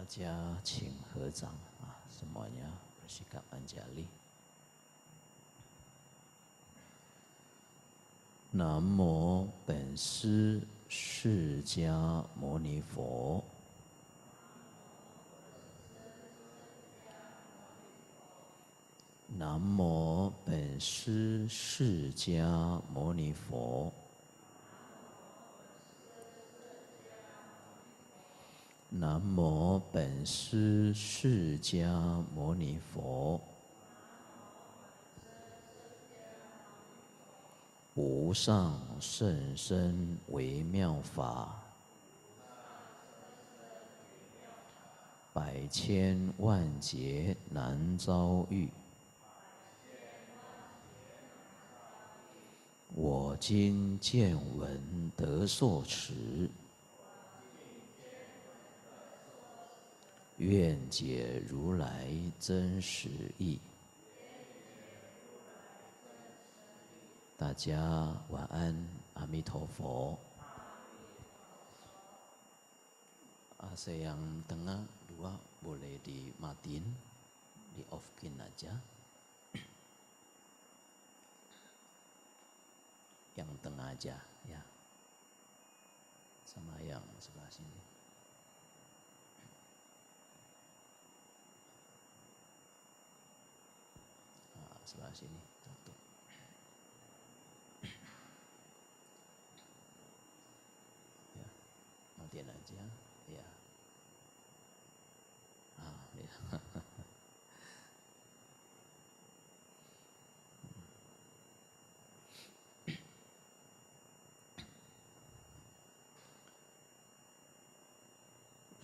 大家请合掌啊，什么？要是卡盘脚力。南无本师释迦牟尼佛。南无本师释迦牟尼佛。南无本师释迦牟尼佛，无上甚深微妙法，百千万劫难遭遇，我今见闻得受持。愿解如来真实意。大家晚安，阿弥陀佛。啊，的，马丁 o f f i n n sebelah sini satu ya matiin aja ya ah ya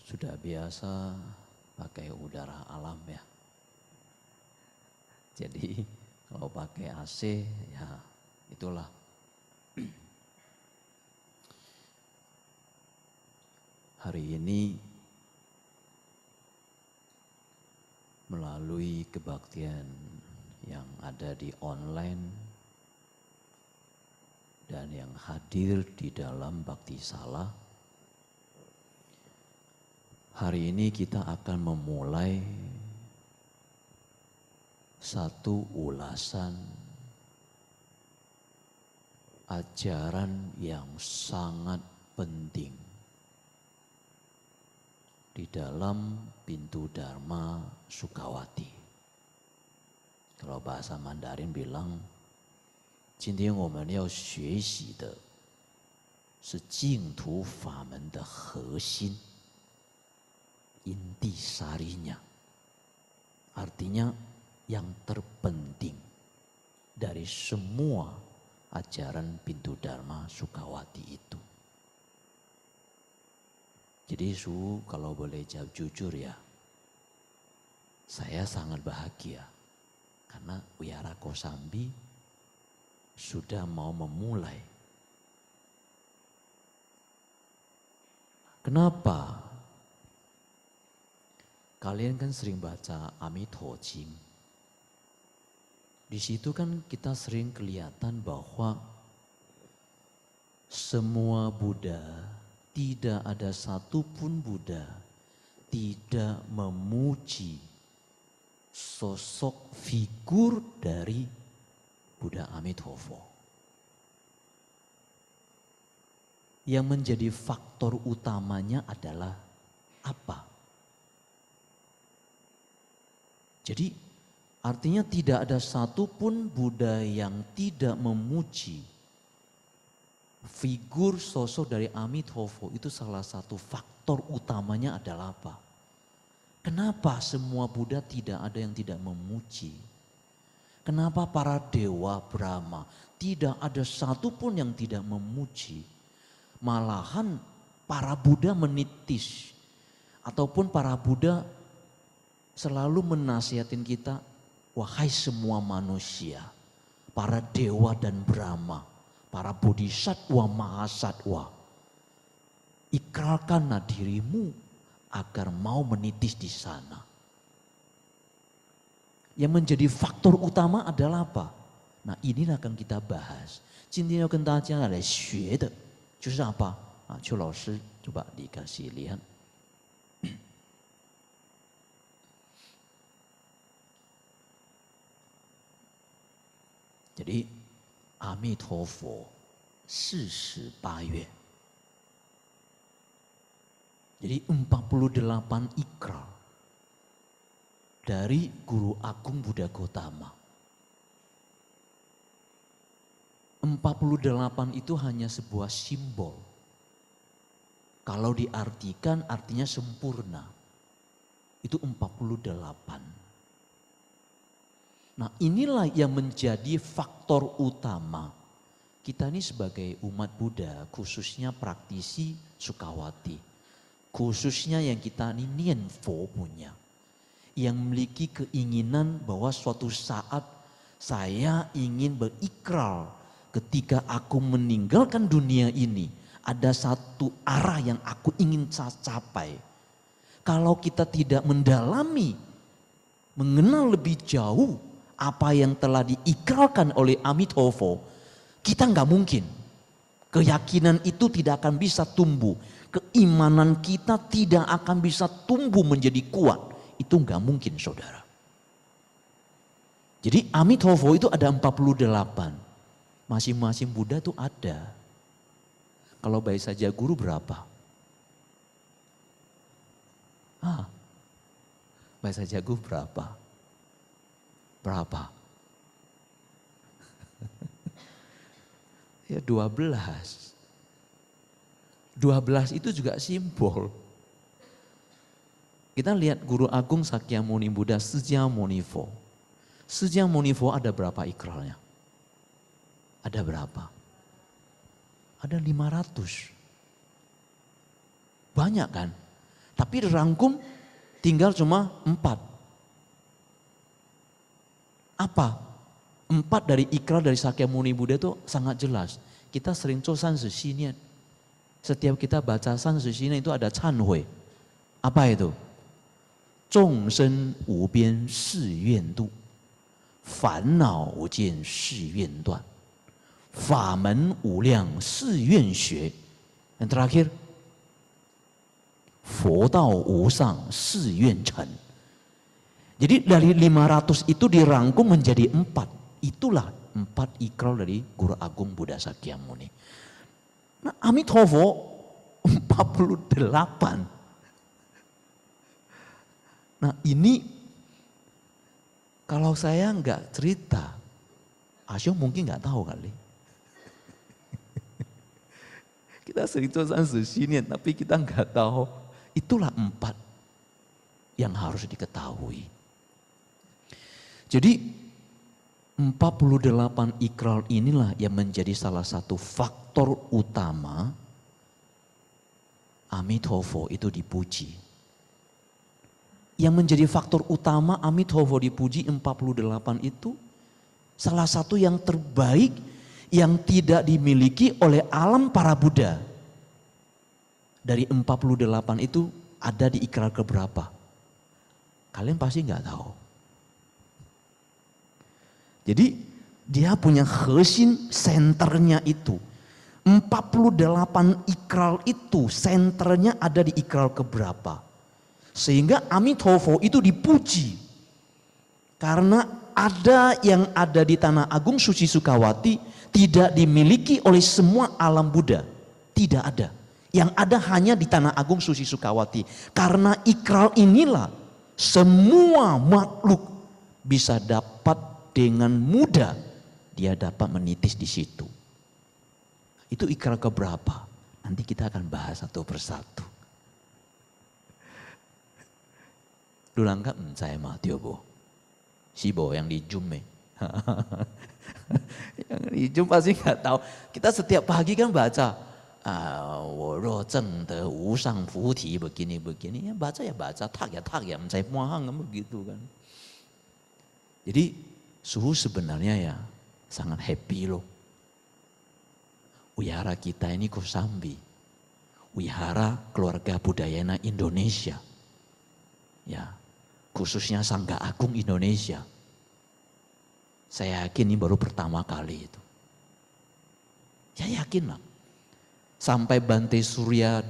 sudah biasa pakai udara alam ya. Jadi kalau pakai AC ya itulah. Hari ini melalui kebaktian yang ada di online dan yang hadir di dalam bakti salah. Hari ini kita akan memulai satu ulasan ajaran yang sangat penting di dalam pintu Dharma Sukawati. Kalau bahasa Mandarin bilang, 今天我们要学习的是净土法门的核心，因地沙利 ya Artinya yang terpenting dari semua ajaran pintu Dharma Sukawati itu. Jadi Su kalau boleh jawab jujur ya, saya sangat bahagia karena Wiara Kosambi sudah mau memulai. Kenapa? Kalian kan sering baca Amitho Jing di situ kan kita sering kelihatan bahwa semua Buddha, tidak ada satupun Buddha tidak memuji sosok figur dari Buddha Amitabha. Yang menjadi faktor utamanya adalah apa? Jadi Artinya tidak ada satupun Buddha yang tidak memuji figur sosok dari Amitabha itu salah satu faktor utamanya adalah apa? Kenapa semua Buddha tidak ada yang tidak memuji? Kenapa para dewa Brahma tidak ada satupun yang tidak memuji? Malahan para Buddha menitis ataupun para Buddha selalu menasihatin kita Wahai semua manusia, para dewa dan Brahma, para bodhisattva mahasatwa, ikrarkanlah dirimu agar mau menitis di sana. Yang menjadi faktor utama adalah apa? Nah ini akan kita bahas. 今天要跟大家来学的就是 apa? Nah, apa? 老师 coba dikasih lihat. jadi jadi 阿弥陀佛四十八愿。Jadi 48 ikrar dari Guru Agung Buddha Gotama. 48 itu hanya sebuah simbol. Kalau diartikan artinya sempurna. Itu 48. Nah inilah yang menjadi faktor utama kita ini sebagai umat Buddha khususnya praktisi Sukawati. Khususnya yang kita ini Nienfo punya. Yang memiliki keinginan bahwa suatu saat saya ingin berikrar ketika aku meninggalkan dunia ini. Ada satu arah yang aku ingin capai. Kalau kita tidak mendalami, mengenal lebih jauh apa yang telah diikrarkan oleh Amit Amitabha, kita nggak mungkin. Keyakinan itu tidak akan bisa tumbuh. Keimanan kita tidak akan bisa tumbuh menjadi kuat. Itu nggak mungkin saudara. Jadi Amit Amitabha itu ada 48. Masing-masing Buddha itu ada. Kalau baik saja guru berapa? Ah, baik saja guru berapa? berapa? ya dua belas, dua belas itu juga simbol. Kita lihat Guru Agung Sakyamuni Buddha Fo. Sejamunifo. Fo ada berapa ikralnya? Ada berapa? Ada lima ratus, Banyak kan? Tapi rangkum tinggal cuma empat. Apa? Empat dari ikrar dari Sakyamuni Buddha itu sangat jelas. Kita sering cosan sesinian. Setiap kita baca san sesinian itu ada canhui. Apa itu? Zhong shen wu bian si yuan du. Fan nao wu jian si yuan duan. Fa men wu liang si yuan xue. Yang terakhir, 佛道无上誓愿成。jadi dari 500 itu dirangkum menjadi empat. Itulah empat ikral dari Guru Agung Buddha Sakyamuni. Nah, Amitabha 48. Nah ini kalau saya nggak cerita, Asyo mungkin nggak tahu kali. kita cerita sini tapi kita nggak tahu. Itulah empat yang harus diketahui. Jadi 48 ikral inilah yang menjadi salah satu faktor utama Amitofo itu dipuji. Yang menjadi faktor utama Amitofo dipuji 48 itu salah satu yang terbaik yang tidak dimiliki oleh alam para Buddha. Dari 48 itu ada di ikrar keberapa? Kalian pasti nggak tahu. Jadi dia punya hesin senternya itu. 48 ikral itu senternya ada di ikral keberapa. Sehingga Amitofo itu dipuji. Karena ada yang ada di Tanah Agung Suci Sukawati tidak dimiliki oleh semua alam Buddha. Tidak ada. Yang ada hanya di Tanah Agung Suci Sukawati. Karena ikral inilah semua makhluk bisa dapat dengan mudah dia dapat menitis di situ. Itu ikrar keberapa? Nanti kita akan bahas satu persatu. Dulu hmm, saya mati si bo yang di Jumme. yang di Jum pasti nggak tahu. Kita setiap pagi kan baca. Ah, begini begini ya baca ya baca tak ya tak ya saya mohang begitu kan. Jadi suhu sebenarnya ya sangat happy loh. Wihara kita ini Kosambi. Wihara keluarga Budayana Indonesia. Ya, khususnya Sangga Agung Indonesia. Saya yakin ini baru pertama kali itu. Ya yakin lah. Sampai Bante Surya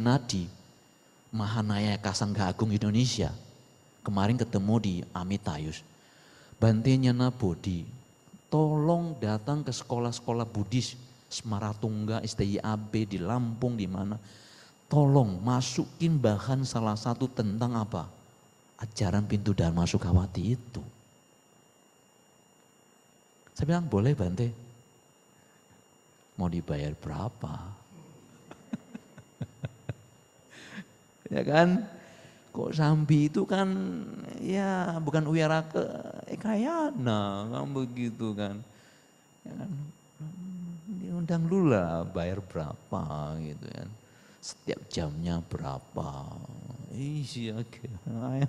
Nadi, Mahanaya Kasangga Agung Indonesia, kemarin ketemu di Amitayus. Bantinya Nabodi, tolong datang ke sekolah-sekolah Buddhis, Semaratungga, AB, di Lampung, di mana. Tolong masukin bahan salah satu tentang apa? Ajaran pintu dan masuk Sukawati itu. Saya bilang, boleh Bante. Mau dibayar berapa? ya kan? kok Sambi itu kan ya bukan Uyara ke Ekayana eh, kan begitu kan. Ya kan? Diundang dulu lah bayar berapa gitu kan. Setiap jamnya berapa. Isi ya,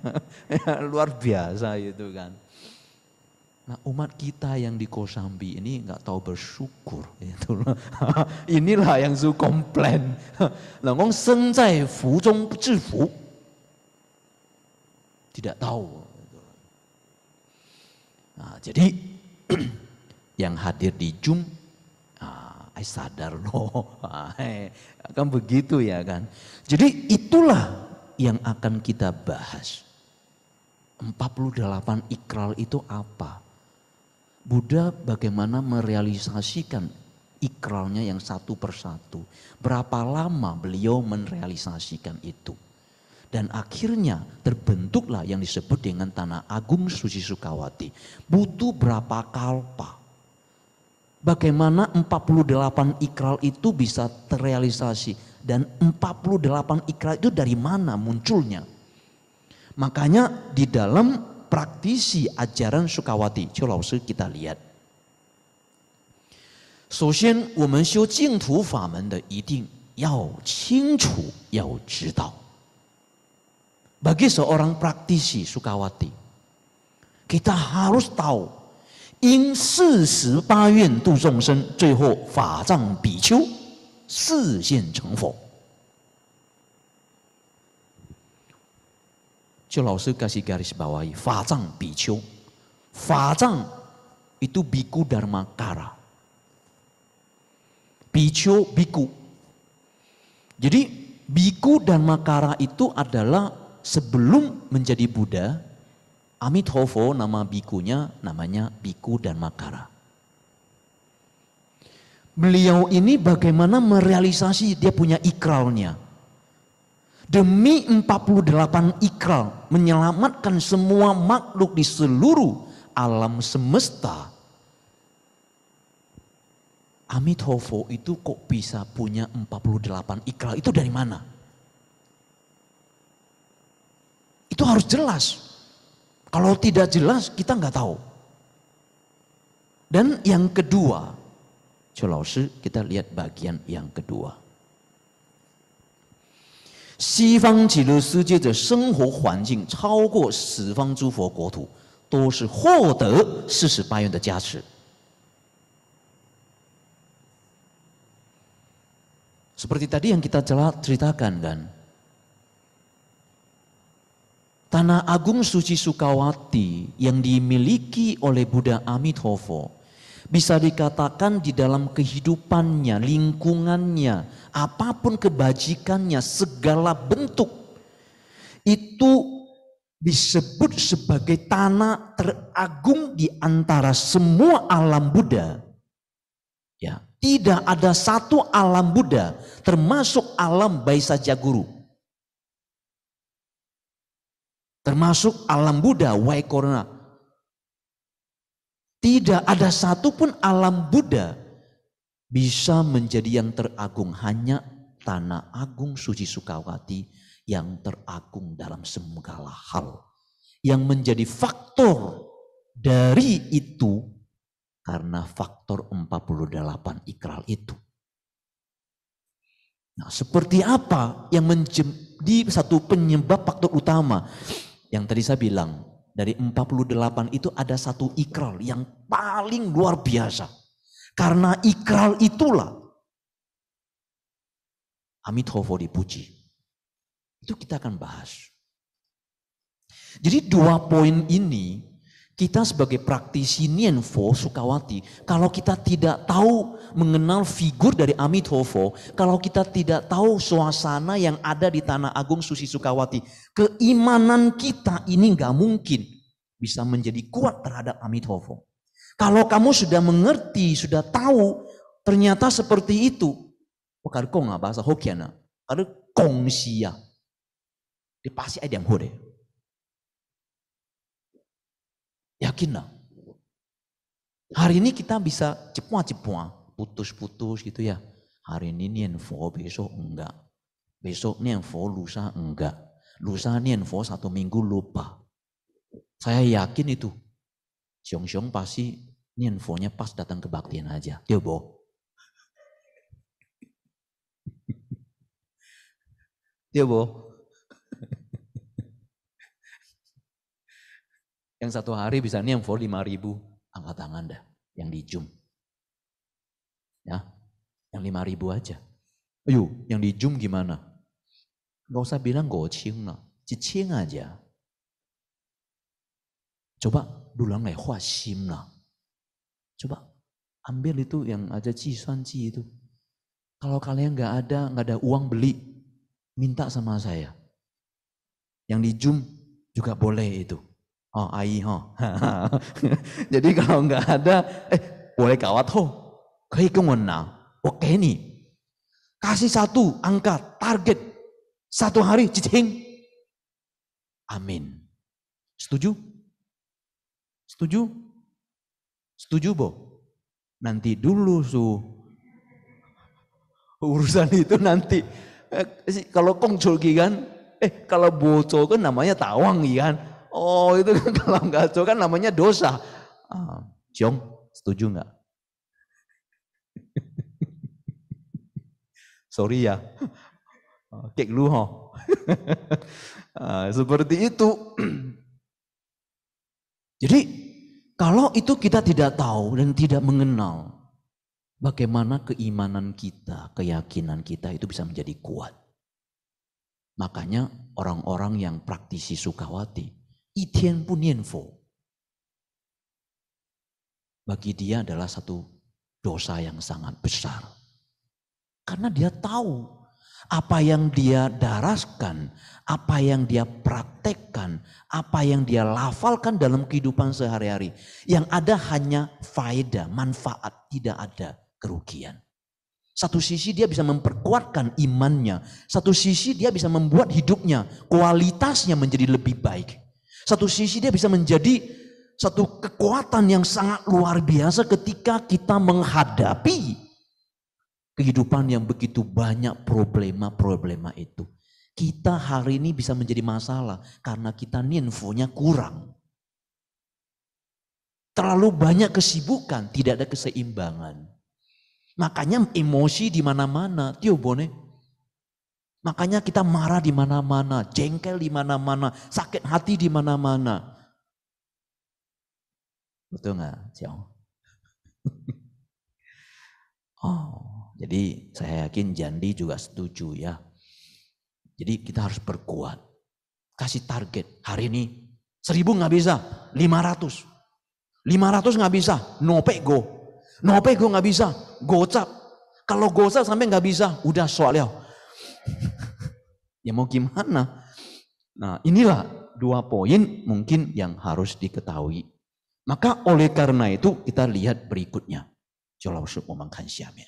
luar biasa itu kan. Nah umat kita yang di Kosambi ini nggak tahu bersyukur. Gitu. Inilah yang su komplain. ngomong sengzai fu zhong zhi fu tidak tahu. Nah, jadi yang hadir di Jum, ah, I eh, sadar loh, eh, kan begitu ya kan. Jadi itulah yang akan kita bahas. 48 ikral itu apa? Buddha bagaimana merealisasikan ikralnya yang satu persatu. Berapa lama beliau merealisasikan itu? dan akhirnya terbentuklah yang disebut dengan Tanah Agung suci Sukawati. Butuh berapa kalpa? Bagaimana 48 ikral itu bisa terrealisasi dan 48 ikral itu dari mana munculnya? Makanya di dalam praktisi ajaran Sukawati, coba kita lihat. 首先，我们修净土法门的一定要清楚，要知道。bagi seorang praktisi sukawati. Kita harus tahu, ing si si ba yuan du zong sen, zui ho fa zang bi qiu, si xin cheng fo. kasih garis bawahi, fa zang bi qiu. Fa zang itu biku dharma kara. Bi biku. Jadi biku dharma kara itu adalah sebelum menjadi Buddha, Amitabha nama bikunya namanya Biku dan Makara. Beliau ini bagaimana merealisasi dia punya ikralnya. Demi 48 ikral menyelamatkan semua makhluk di seluruh alam semesta. Amitabha itu kok bisa punya 48 ikral? Itu dari mana? Itu harus jelas. Kalau tidak jelas kita nggak tahu. Dan yang kedua, Cholausi kita lihat bagian yang kedua. seperti tadi yang kita ceritakan kan, Tanah Agung Suci Sukawati yang dimiliki oleh Buddha Amitabha bisa dikatakan di dalam kehidupannya, lingkungannya, apapun kebajikannya, segala bentuk itu disebut sebagai tanah teragung di antara semua alam Buddha. Ya, tidak ada satu alam Buddha termasuk alam Baisa Jaguru Termasuk alam Buddha, Waikorna. Tidak ada satupun alam Buddha bisa menjadi yang teragung. Hanya tanah agung suci Sukawati yang teragung dalam segala hal. Yang menjadi faktor dari itu karena faktor 48 ikral itu. Nah, seperti apa yang menjadi satu penyebab faktor utama yang tadi saya bilang, dari 48 itu ada satu ikral yang paling luar biasa. Karena ikral itulah Amit dipuji. Itu kita akan bahas. Jadi dua poin ini kita sebagai praktisi Nienfo Sukawati, kalau kita tidak tahu mengenal figur dari Amitabha, kalau kita tidak tahu suasana yang ada di Tanah Agung Susi Sukawati, keimanan kita ini nggak mungkin bisa menjadi kuat terhadap Amitabha. Kalau kamu sudah mengerti, sudah tahu, ternyata seperti itu. Pekar oh, kong bahasa Hokiana, ada kongsia. Dia pasti ada yang hore. yakin lah. Hari ini kita bisa cepua-cepua, putus-putus gitu ya. Hari ini info besok enggak. Besok info lusa enggak. Lusa info satu minggu lupa. Saya yakin itu. Siong-siong pasti nya pas datang ke baktian aja. Dia boh. Dia boh. Yang satu hari bisa yang for 5 ribu, angkat tangan dah yang di Zoom. Ya, yang 5 ribu aja. Ayo, yang di Zoom gimana? nggak usah bilang gocing lah, cicing aja. Coba dulang leh sim lah. Coba ambil itu yang ada jisuan ci itu. Kalau kalian nggak ada nggak ada uang beli, minta sama saya. Yang di Zoom juga boleh itu. Oh, ai ho. Oh. Jadi kalau nggak ada, eh boleh kawat ho. Oh. Kei kemana? Oke nih. Kasih satu angka target satu hari cicing. Amin. Setuju? Setuju? Setuju, Bo? Nanti dulu, Su. Urusan itu nanti. Eh, kalau kongcul kan, eh kalau bocor kan namanya tawang, iya kan? Oh itu kan kalau nggak tahu kan namanya dosa. Ah, Jong, setuju nggak? Sorry ya. Ah, Kek lu ho. Ah, seperti itu. Jadi kalau itu kita tidak tahu dan tidak mengenal bagaimana keimanan kita, keyakinan kita itu bisa menjadi kuat. Makanya orang-orang yang praktisi sukawati 一天不念佛 bagi dia adalah satu dosa yang sangat besar. Karena dia tahu apa yang dia daraskan, apa yang dia praktekkan, apa yang dia lafalkan dalam kehidupan sehari-hari. Yang ada hanya faedah, manfaat, tidak ada kerugian. Satu sisi dia bisa memperkuatkan imannya, satu sisi dia bisa membuat hidupnya, kualitasnya menjadi lebih baik. Satu sisi dia bisa menjadi satu kekuatan yang sangat luar biasa ketika kita menghadapi kehidupan yang begitu banyak problema-problema itu. Kita hari ini bisa menjadi masalah karena kita ninfonya kurang. Terlalu banyak kesibukan, tidak ada keseimbangan. Makanya emosi di mana-mana. tiup Bone, Makanya kita marah di mana-mana, jengkel di mana-mana, sakit hati di mana-mana. Betul nggak, Xiao? oh, jadi saya yakin Jandi juga setuju ya. Jadi kita harus berkuat. Kasih target. Hari ini seribu nggak bisa, lima ratus. Lima ratus nggak bisa, no go. No go nggak bisa, gocap. Kalau gocap sampai nggak bisa, udah soalnya ya mau gimana? Nah inilah dua poin mungkin yang harus diketahui. Maka oleh karena itu kita lihat berikutnya. 就老师，我们看下面。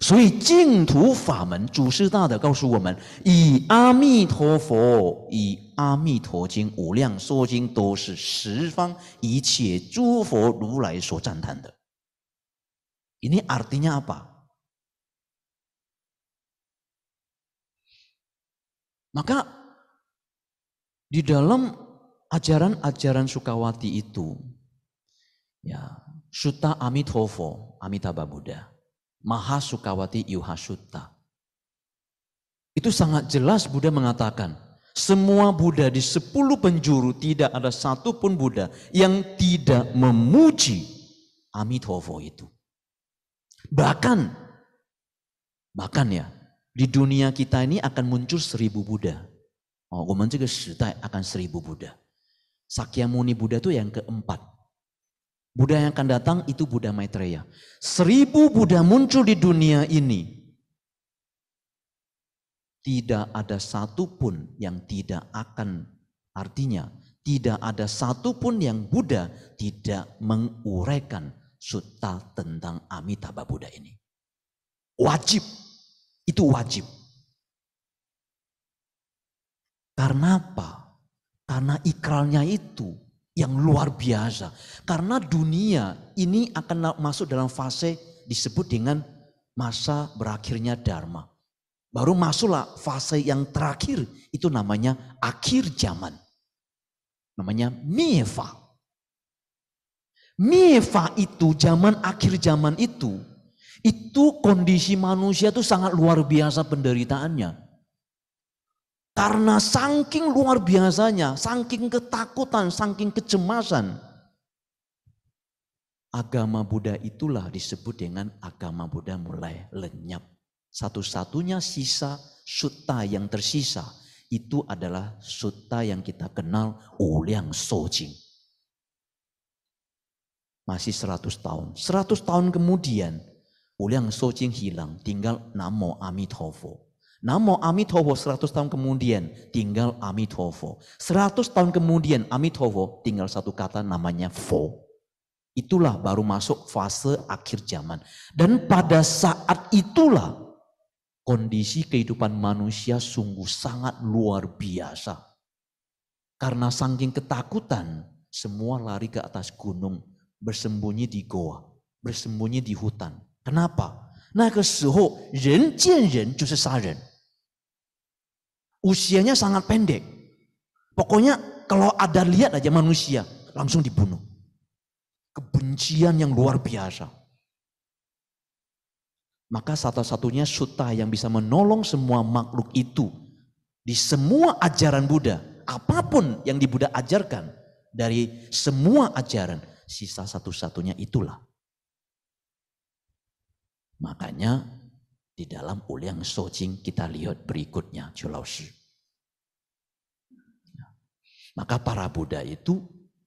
所以净土法门，祖师大德告诉我们：以阿弥陀佛，以阿弥陀经、无量寿经，都是十方一切诸佛如来所赞叹的。Ini artinya apa? Maka di dalam ajaran-ajaran Sukawati itu, ya, suta Amitofo, Amitabha Buddha, Maha Sukawati Yuha Suta. Itu sangat jelas Buddha mengatakan, semua Buddha di sepuluh penjuru tidak ada satupun Buddha yang tidak memuji Amitofo itu. Bahkan, bahkan ya, di dunia kita ini akan muncul seribu Buddha. Oh, gue mencari akan seribu Buddha. Sakyamuni Buddha itu yang keempat. Buddha yang akan datang itu Buddha Maitreya. Seribu Buddha muncul di dunia ini. Tidak ada satupun yang tidak akan artinya. Tidak ada satupun yang Buddha tidak menguraikan sutta tentang Amitabha Buddha ini. Wajib itu wajib. Karena apa? Karena ikralnya itu yang luar biasa. Karena dunia ini akan masuk dalam fase disebut dengan masa berakhirnya dharma. Baru masuklah fase yang terakhir itu namanya akhir zaman. Namanya Mieva. Mieva itu zaman akhir zaman itu itu kondisi manusia itu sangat luar biasa penderitaannya. Karena saking luar biasanya, saking ketakutan, saking kecemasan. Agama Buddha itulah disebut dengan agama Buddha mulai lenyap. Satu-satunya sisa sutta yang tersisa itu adalah sutta yang kita kenal Uliang Sojing. Masih 100 tahun. 100 tahun kemudian 无量寿经 hilang, tinggal Namo Amitofo. Namo Amitofo 100 tahun kemudian tinggal Amitofo. 100 tahun kemudian Amitofo tinggal satu kata namanya Fo. Itulah baru masuk fase akhir zaman. Dan pada saat itulah kondisi kehidupan manusia sungguh sangat luar biasa. Karena saking ketakutan, semua lari ke atas gunung, bersembunyi di goa, bersembunyi di hutan. Kenapa? Na suhu, ren jian ren sa ren. Usianya sangat pendek. Pokoknya kalau ada lihat aja manusia, langsung dibunuh. Kebencian yang luar biasa. Maka satu-satunya suta yang bisa menolong semua makhluk itu di semua ajaran Buddha, apapun yang di Buddha ajarkan dari semua ajaran, sisa satu-satunya itulah Makanya di dalam uliang sojing kita lihat berikutnya Julausi. Ya. Maka para Buddha itu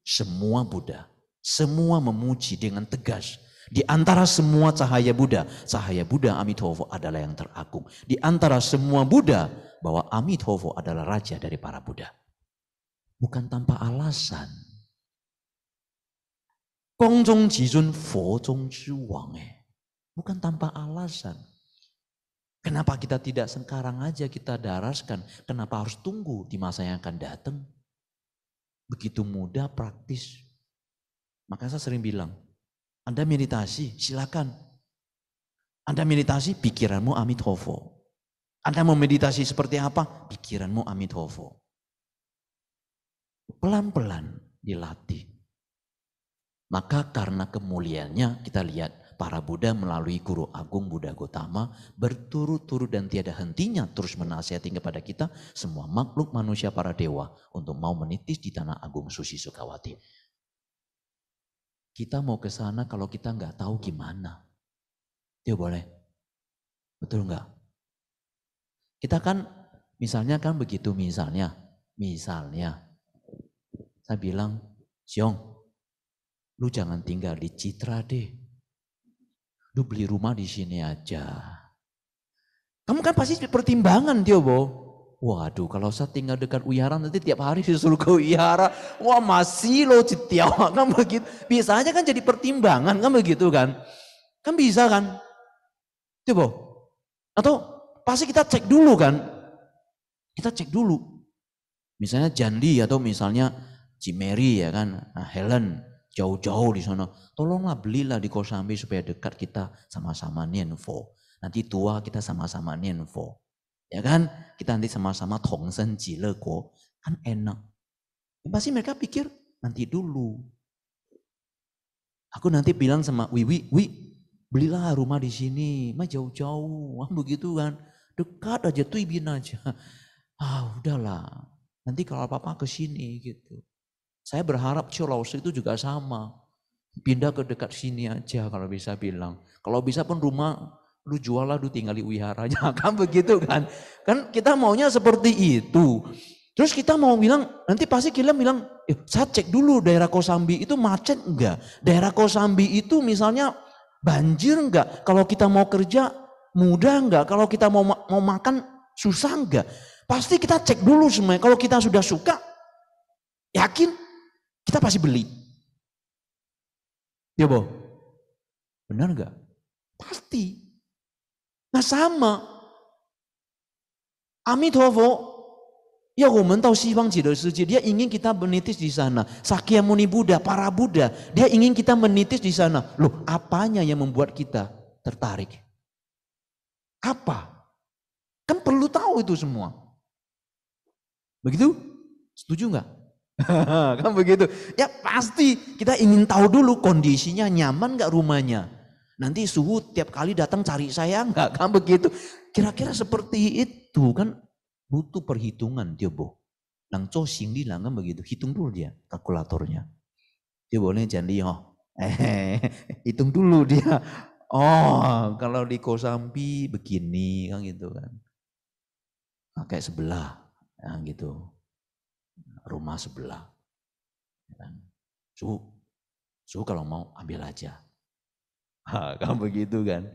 semua Buddha, semua memuji dengan tegas. Di antara semua cahaya Buddha, cahaya Buddha Amitovo adalah yang teragung. Di antara semua Buddha, bahwa Amitovo adalah raja dari para Buddha. Bukan tanpa alasan. Gong ji Jizun Fo Zhong Zhi Wang eh. Bukan tanpa alasan. Kenapa kita tidak sekarang aja kita daraskan? Kenapa harus tunggu di masa yang akan datang? Begitu mudah praktis. Maka saya sering bilang, Anda meditasi silakan. Anda meditasi pikiranmu Amit Hovo. Anda mau meditasi seperti apa? Pikiranmu Amit Hovo. Pelan-pelan dilatih. Maka karena kemuliaannya kita lihat para Buddha melalui Guru Agung Buddha Gotama berturut-turut dan tiada hentinya terus menasihati kepada kita semua makhluk manusia para dewa untuk mau menitis di tanah agung Susi Sukawati. Kita mau ke sana kalau kita nggak tahu gimana. Dia ya boleh. Betul nggak? Kita kan misalnya kan begitu misalnya. Misalnya. Saya bilang, Siong, lu jangan tinggal di Citra deh Duh beli rumah di sini aja. Kamu kan pasti pertimbangan Tio Bo. Waduh kalau saya tinggal dekat wihara nanti tiap hari disuruh ke wihara. Wah masih lo cetiaw, kan begitu. Biasanya kan jadi pertimbangan kan begitu kan. Kan bisa kan. Tio Bo. Atau pasti kita cek dulu kan. Kita cek dulu. Misalnya Jandi atau misalnya Cimeri ya kan. Nah, Helen jauh-jauh di sana. Tolonglah belilah di Kosambi supaya dekat kita sama-sama nianfo. Nanti tua kita sama-sama nianfo. Ya kan? Kita nanti sama-sama tongsen jileko. Kan enak. Ya pasti mereka pikir, nanti dulu. Aku nanti bilang sama Wiwi, Wi, belilah rumah di sini. Mah jauh-jauh. Wah, begitu kan. Dekat aja, tuh ibin aja. Ah udahlah. Nanti kalau papa ke sini gitu. Saya berharap Sulawesi itu juga sama. Pindah ke dekat sini aja kalau bisa bilang. Kalau bisa pun rumah lu jual lah, lu tinggal di wihara aja. Kan begitu kan. Kan kita maunya seperti itu. Terus kita mau bilang, nanti pasti kita bilang, eh, saya cek dulu daerah Kosambi itu macet enggak? Daerah Kosambi itu misalnya banjir enggak? Kalau kita mau kerja mudah enggak? Kalau kita mau mau makan susah enggak? Pasti kita cek dulu semuanya. Kalau kita sudah suka, yakin kita pasti beli. Ya, Bo? Benar nggak? Pasti. Nah sama. Amitovo, ya mentau tahu bang Jido Suci, dia ingin kita menitis di sana. Sakyamuni Buddha, para Buddha, dia ingin kita menitis di sana. Loh, apanya yang membuat kita tertarik? Apa? Kan perlu tahu itu semua. Begitu? Setuju nggak? kan begitu. Ya pasti kita ingin tahu dulu kondisinya nyaman nggak rumahnya. Nanti suhu tiap kali datang cari saya nggak kan begitu. Kira-kira seperti itu kan butuh perhitungan dia boh. Lang co sing di langgam kan begitu. Hitung dulu dia kalkulatornya. Dia boleh jadi oh. Eh, hitung dulu dia. Oh, kalau di Kosambi begini kan gitu kan. Pakai nah, sebelah, nah, gitu rumah sebelah. Ya kan? suhu, suhu kalau mau ambil aja. Ha, kan begitu kan?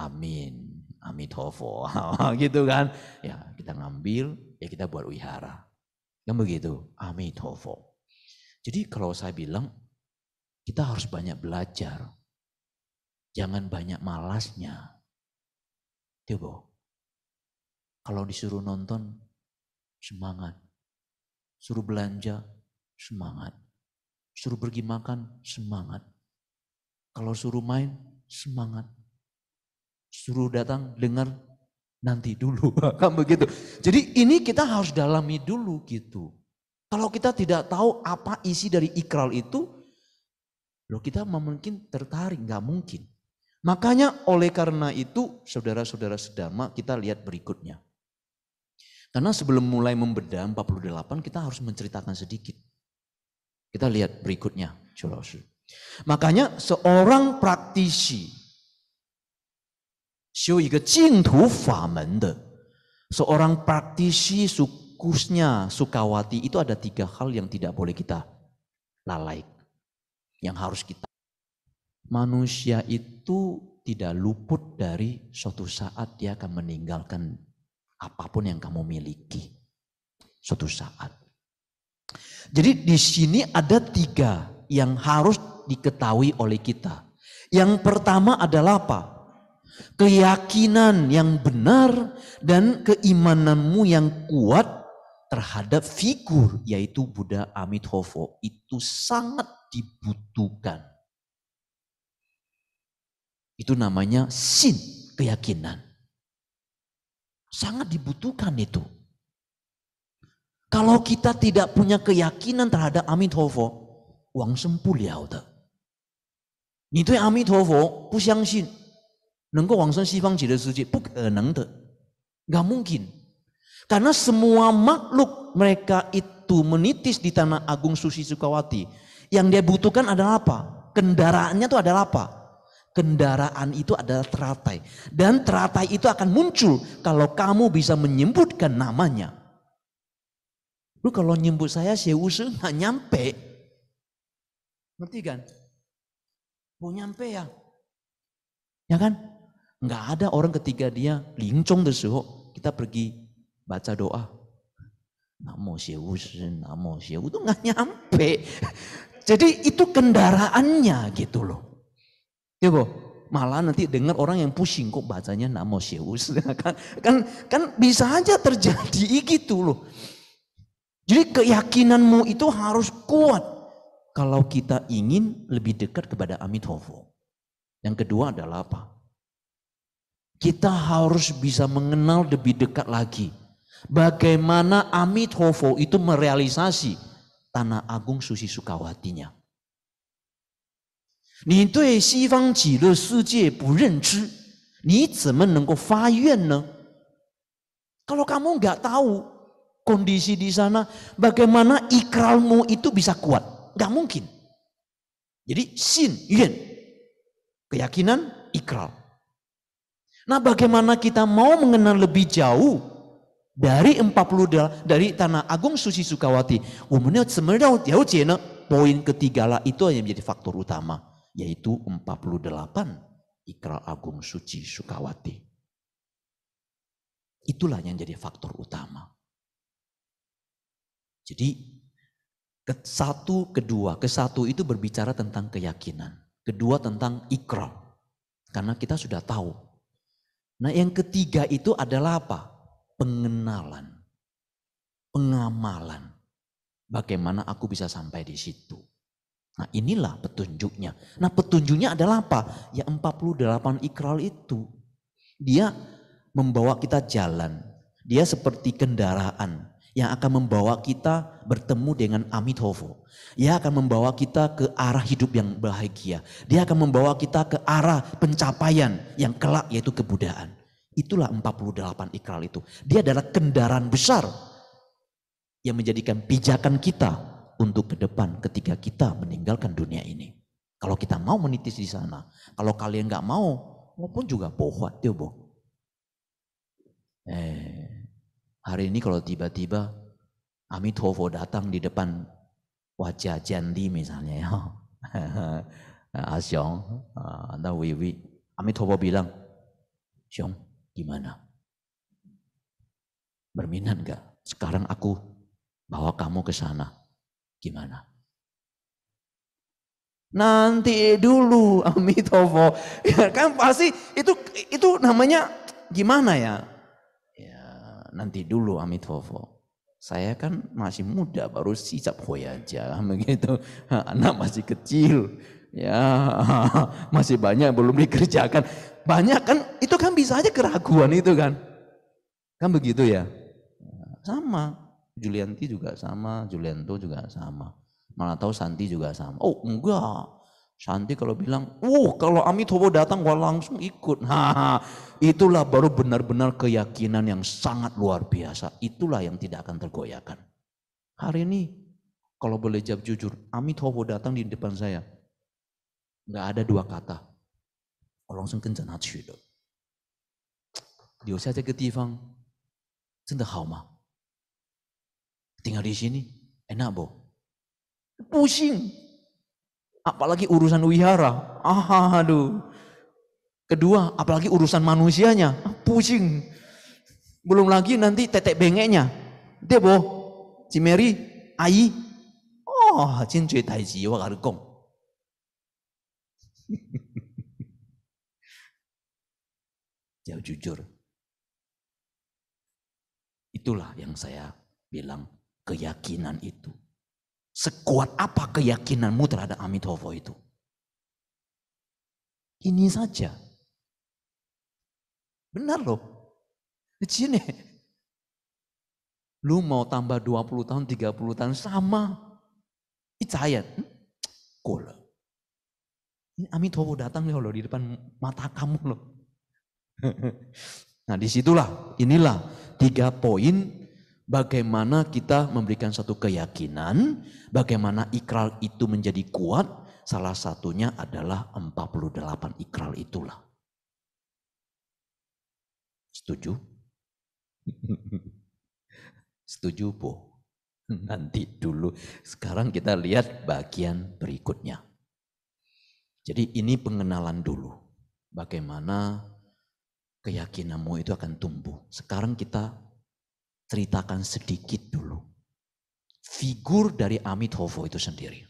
Amin, amitofo, gitu kan? Ya kita ngambil, ya kita buat wihara. Kan begitu, amitofo. Jadi kalau saya bilang, kita harus banyak belajar. Jangan banyak malasnya. Coba, kalau disuruh nonton, semangat. Suruh belanja, semangat. Suruh pergi makan, semangat. Kalau suruh main, semangat. Suruh datang, dengar, nanti dulu. kan begitu. Jadi ini kita harus dalami dulu gitu. Kalau kita tidak tahu apa isi dari ikral itu, loh kita mungkin tertarik, nggak mungkin. Makanya oleh karena itu saudara-saudara sedama kita lihat berikutnya. Karena sebelum mulai membedah 48 kita harus menceritakan sedikit. Kita lihat berikutnya. Makanya seorang praktisi seorang praktisi sukusnya Sukawati itu ada tiga hal yang tidak boleh kita lalai. Yang harus kita manusia itu tidak luput dari suatu saat dia akan meninggalkan apapun yang kamu miliki suatu saat. Jadi di sini ada tiga yang harus diketahui oleh kita. Yang pertama adalah apa? Keyakinan yang benar dan keimananmu yang kuat terhadap figur yaitu Buddha Amitabha itu sangat dibutuhkan. Itu namanya sin, keyakinan. Sangat dibutuhkan itu. Kalau kita tidak punya keyakinan terhadap Amitofo, ya, wang sembuh liao de. 你对阿弥陀佛不相信，能够往生西方极乐世界不可能的，nggak mungkin. Karena semua makhluk mereka itu menitis di tanah agung Susi Sukawati. Yang dia butuhkan adalah apa? Kendaraannya itu adalah apa? Kendaraan itu adalah teratai. Dan teratai itu akan muncul kalau kamu bisa menyebutkan namanya. Lu kalau nyebut saya Sewusu nggak nyampe. Ngerti kan? Mau nyampe ya? Ya kan? Nggak ada orang ketika dia lincong desuho, kita pergi baca doa. Namo Sewusu, Namo Sewusu itu nggak nyampe. Jadi itu kendaraannya gitu loh. Ya boh, malah nanti dengar orang yang pusing kok bacanya namo Zeus. Ya kan, kan, kan bisa aja terjadi gitu loh. Jadi keyakinanmu itu harus kuat kalau kita ingin lebih dekat kepada Amitabha. Yang kedua adalah apa? Kita harus bisa mengenal lebih dekat lagi. Bagaimana Amitabha itu merealisasi Tanah Agung Susi Sukawatinya. Kalau kamu nggak tahu kondisi di sana, bagaimana ikrarmu itu bisa kuat? Gak mungkin. Jadi sin, yen, keyakinan, ikrar. Nah bagaimana kita mau mengenal lebih jauh dari 40 dari Tanah Agung Susi Sukawati? Umumnya sebenarnya poin ketigalah itu yang menjadi faktor utama yaitu 48 ikrar agung suci Sukawati. Itulah yang jadi faktor utama. Jadi ke satu, kedua, ke satu itu berbicara tentang keyakinan. Kedua tentang ikrar. Karena kita sudah tahu. Nah yang ketiga itu adalah apa? Pengenalan. Pengamalan. Bagaimana aku bisa sampai di situ? Nah inilah petunjuknya. Nah petunjuknya adalah apa? Ya 48 ikral itu. Dia membawa kita jalan. Dia seperti kendaraan yang akan membawa kita bertemu dengan Amitovo. Dia akan membawa kita ke arah hidup yang bahagia. Dia akan membawa kita ke arah pencapaian yang kelak yaitu kebudayaan. Itulah 48 ikral itu. Dia adalah kendaraan besar yang menjadikan pijakan kita untuk ke depan ketika kita meninggalkan dunia ini. Kalau kita mau menitis di sana, kalau kalian nggak mau, maupun juga bohong, dia ya, boh. Eh, hari ini kalau tiba-tiba Amitofo datang di depan wajah Jandi misalnya ya. Asyong, ah, Anda ah, Wiwi, Amitofo bilang, Syong, gimana? Berminat nggak? Sekarang aku bawa kamu ke sana Gimana? Nanti dulu, amitovo Ya, kan pasti itu itu namanya gimana ya? Ya, nanti dulu amitovo Saya kan masih muda, baru sisap hoi aja begitu. Anak masih kecil, ya masih banyak belum dikerjakan. Banyak kan, itu kan bisa aja keraguan itu kan. Kan begitu ya? Sama, Julianti juga sama, Julianto juga sama. Malah tahu Santi juga sama. Oh enggak, Santi kalau bilang, uh kalau Amitobo datang gua langsung ikut. itulah baru benar-benar keyakinan yang sangat luar biasa. Itulah yang tidak akan tergoyahkan. Hari ini kalau boleh jawab jujur, Amitobo datang di depan saya. Nggak ada dua kata. Oh, langsung kencan hati 留下这个地方真的好吗？Tinggal di sini, enak boh Pusing. Apalagi urusan wihara. aduh. Kedua, apalagi urusan manusianya. pusing. Belum lagi nanti tetek bengeknya. Dia boh, cimeri Ai. Oh, jin taiji, tai ji, wa gong. Jauh jujur. Itulah yang saya bilang keyakinan itu. Sekuat apa keyakinanmu terhadap Amitabha itu? Ini saja. Benar loh. Di sini. Lu mau tambah 20 tahun, 30 tahun, sama. Itu ayat. Hmm? Cool. Ini Amitabha datang nih loh di depan mata kamu loh. nah disitulah inilah tiga poin bagaimana kita memberikan satu keyakinan, bagaimana ikral itu menjadi kuat, salah satunya adalah 48 ikral itulah. Setuju? Setuju, Bu? Nanti dulu. Sekarang kita lihat bagian berikutnya. Jadi ini pengenalan dulu. Bagaimana keyakinanmu itu akan tumbuh. Sekarang kita ceritakan sedikit dulu. Figur dari Amitabha itu sendiri.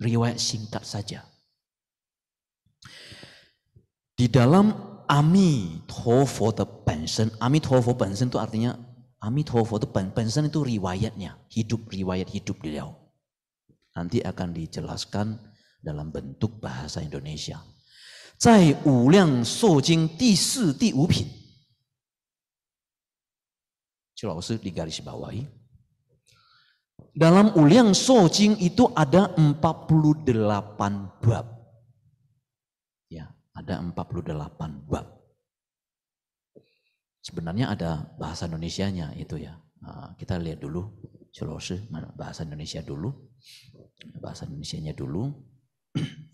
Riwayat singkat saja. Di dalam the Benson, Bensen, Amitabha Benson itu artinya Amitabha the Benson itu riwayatnya, hidup riwayat hidup beliau. Nanti akan dijelaskan dalam bentuk bahasa Indonesia. 在五量寿经第四、第五品 garis digaris bawahi. Dalam Uliang Sojing itu ada 48 bab. Ya, ada 48 bab. Sebenarnya ada bahasa Indonesianya itu ya. Nah, kita lihat dulu Sulawesi bahasa Indonesia dulu. Bahasa Indonesianya dulu.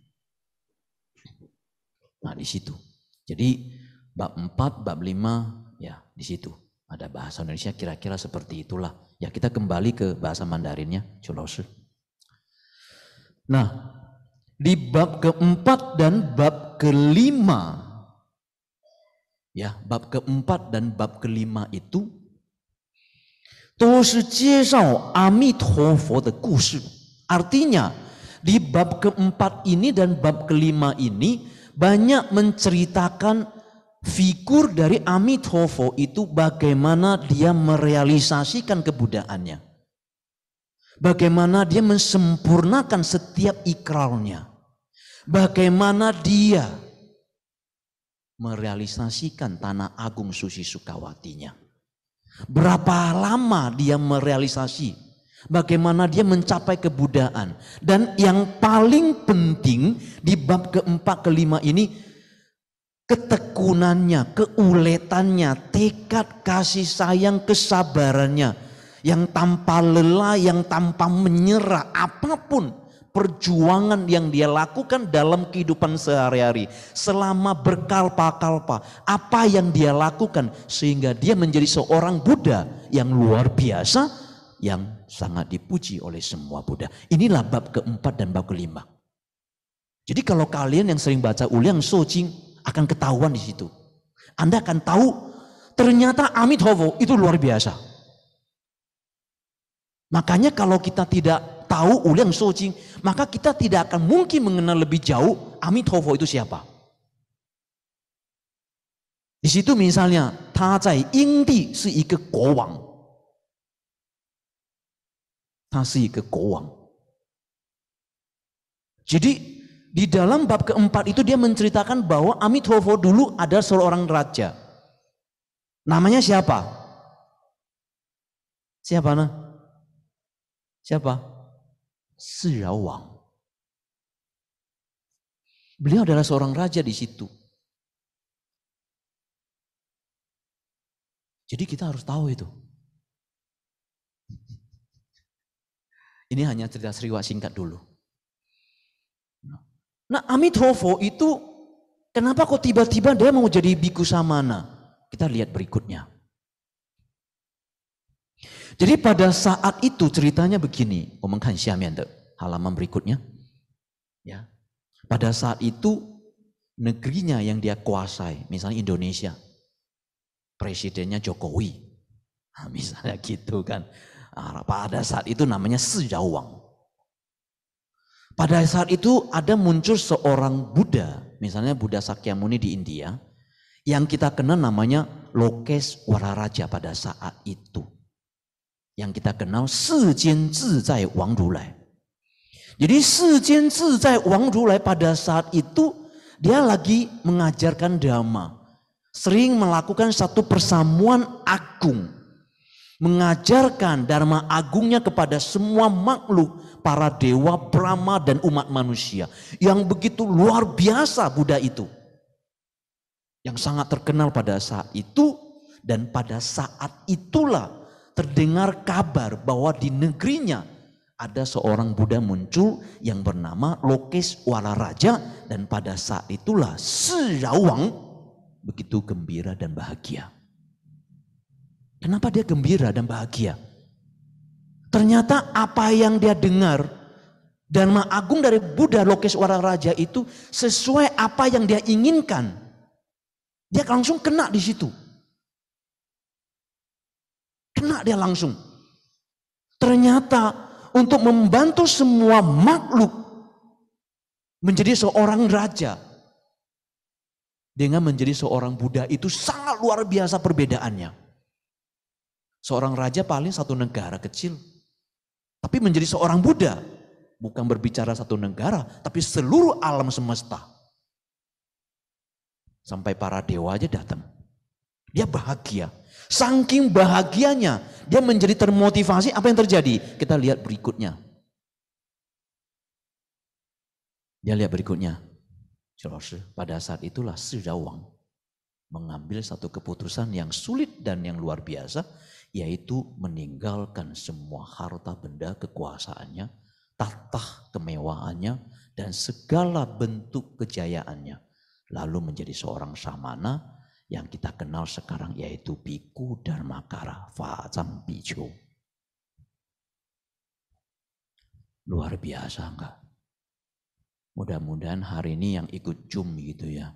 Nah, di situ. Jadi bab 4, bab 5 ya di situ. Ada bahasa Indonesia kira-kira seperti itulah. Ya kita kembali ke bahasa Mandarinnya, Chulosu. Nah, di bab keempat dan bab kelima, ya bab keempat dan bab kelima itu Artinya, di bab keempat ini dan bab kelima ini banyak menceritakan figur dari Amitofo itu bagaimana dia merealisasikan kebudaannya. Bagaimana dia mensempurnakan setiap ikrarnya. Bagaimana dia merealisasikan tanah agung Susi Sukawatinya. Berapa lama dia merealisasi Bagaimana dia mencapai kebudaan. Dan yang paling penting di bab keempat kelima ini ketekunannya, keuletannya, tekad kasih sayang, kesabarannya yang tanpa lelah, yang tanpa menyerah apapun perjuangan yang dia lakukan dalam kehidupan sehari-hari selama berkalpa-kalpa apa yang dia lakukan sehingga dia menjadi seorang Buddha yang luar biasa yang sangat dipuji oleh semua Buddha inilah bab keempat dan bab kelima jadi kalau kalian yang sering baca uliang Sojing akan ketahuan di situ. Anda akan tahu ternyata amit hovo itu luar biasa. Makanya kalau kita tidak tahu ulang sojing, maka kita tidak akan mungkin mengenal lebih jauh amit hovo itu siapa. Di situ misalnya, ta zai ying di si ike guo wang. Ta si ike guo wang. Jadi di dalam bab keempat itu dia menceritakan bahwa Amithovo dulu ada seorang raja. Namanya siapa? Siapa nah? Siapa? Sirao Wang. Beliau adalah seorang raja di situ. Jadi kita harus tahu itu. Ini hanya cerita seriwa singkat dulu. Nah Amithovo itu kenapa kok tiba-tiba dia mau jadi biku samana? Kita lihat berikutnya. Jadi pada saat itu ceritanya begini, omongkan Syamian halaman berikutnya. Ya. Pada saat itu negerinya yang dia kuasai, misalnya Indonesia, presidennya Jokowi. Nah, misalnya gitu kan. Nah, pada saat itu namanya Sejawang. Pada saat itu ada muncul seorang Buddha, misalnya Buddha Sakyamuni di India, yang kita kenal namanya Lokes Wararaja pada saat itu. Yang kita kenal Sijian Zizai Wang Rulai. Jadi Sijian Zizai Wang Rulai pada saat itu dia lagi mengajarkan dhamma. Sering melakukan satu persamuan agung. Mengajarkan dharma agungnya kepada semua makhluk para dewa Brahma dan umat manusia. Yang begitu luar biasa Buddha itu. Yang sangat terkenal pada saat itu dan pada saat itulah terdengar kabar bahwa di negerinya ada seorang Buddha muncul yang bernama Lokis Walaraja dan pada saat itulah Si begitu gembira dan bahagia. Kenapa dia gembira dan bahagia? Ternyata apa yang dia dengar dan Agung dari Buddha Lokes Wara Raja itu sesuai apa yang dia inginkan. Dia langsung kena di situ. Kena dia langsung. Ternyata untuk membantu semua makhluk menjadi seorang raja dengan menjadi seorang Buddha itu sangat luar biasa perbedaannya. Seorang raja paling satu negara kecil, tapi menjadi seorang Buddha, bukan berbicara satu negara, tapi seluruh alam semesta. Sampai para dewa aja datang. Dia bahagia. Saking bahagianya, dia menjadi termotivasi apa yang terjadi. Kita lihat berikutnya. Dia lihat berikutnya. Pada saat itulah Sirawang mengambil satu keputusan yang sulit dan yang luar biasa yaitu meninggalkan semua harta benda kekuasaannya, tatah kemewaannya, dan segala bentuk kejayaannya. Lalu menjadi seorang samana yang kita kenal sekarang yaitu Biku Dharmakara Fajam biju. Luar biasa enggak? Mudah-mudahan hari ini yang ikut cum gitu ya,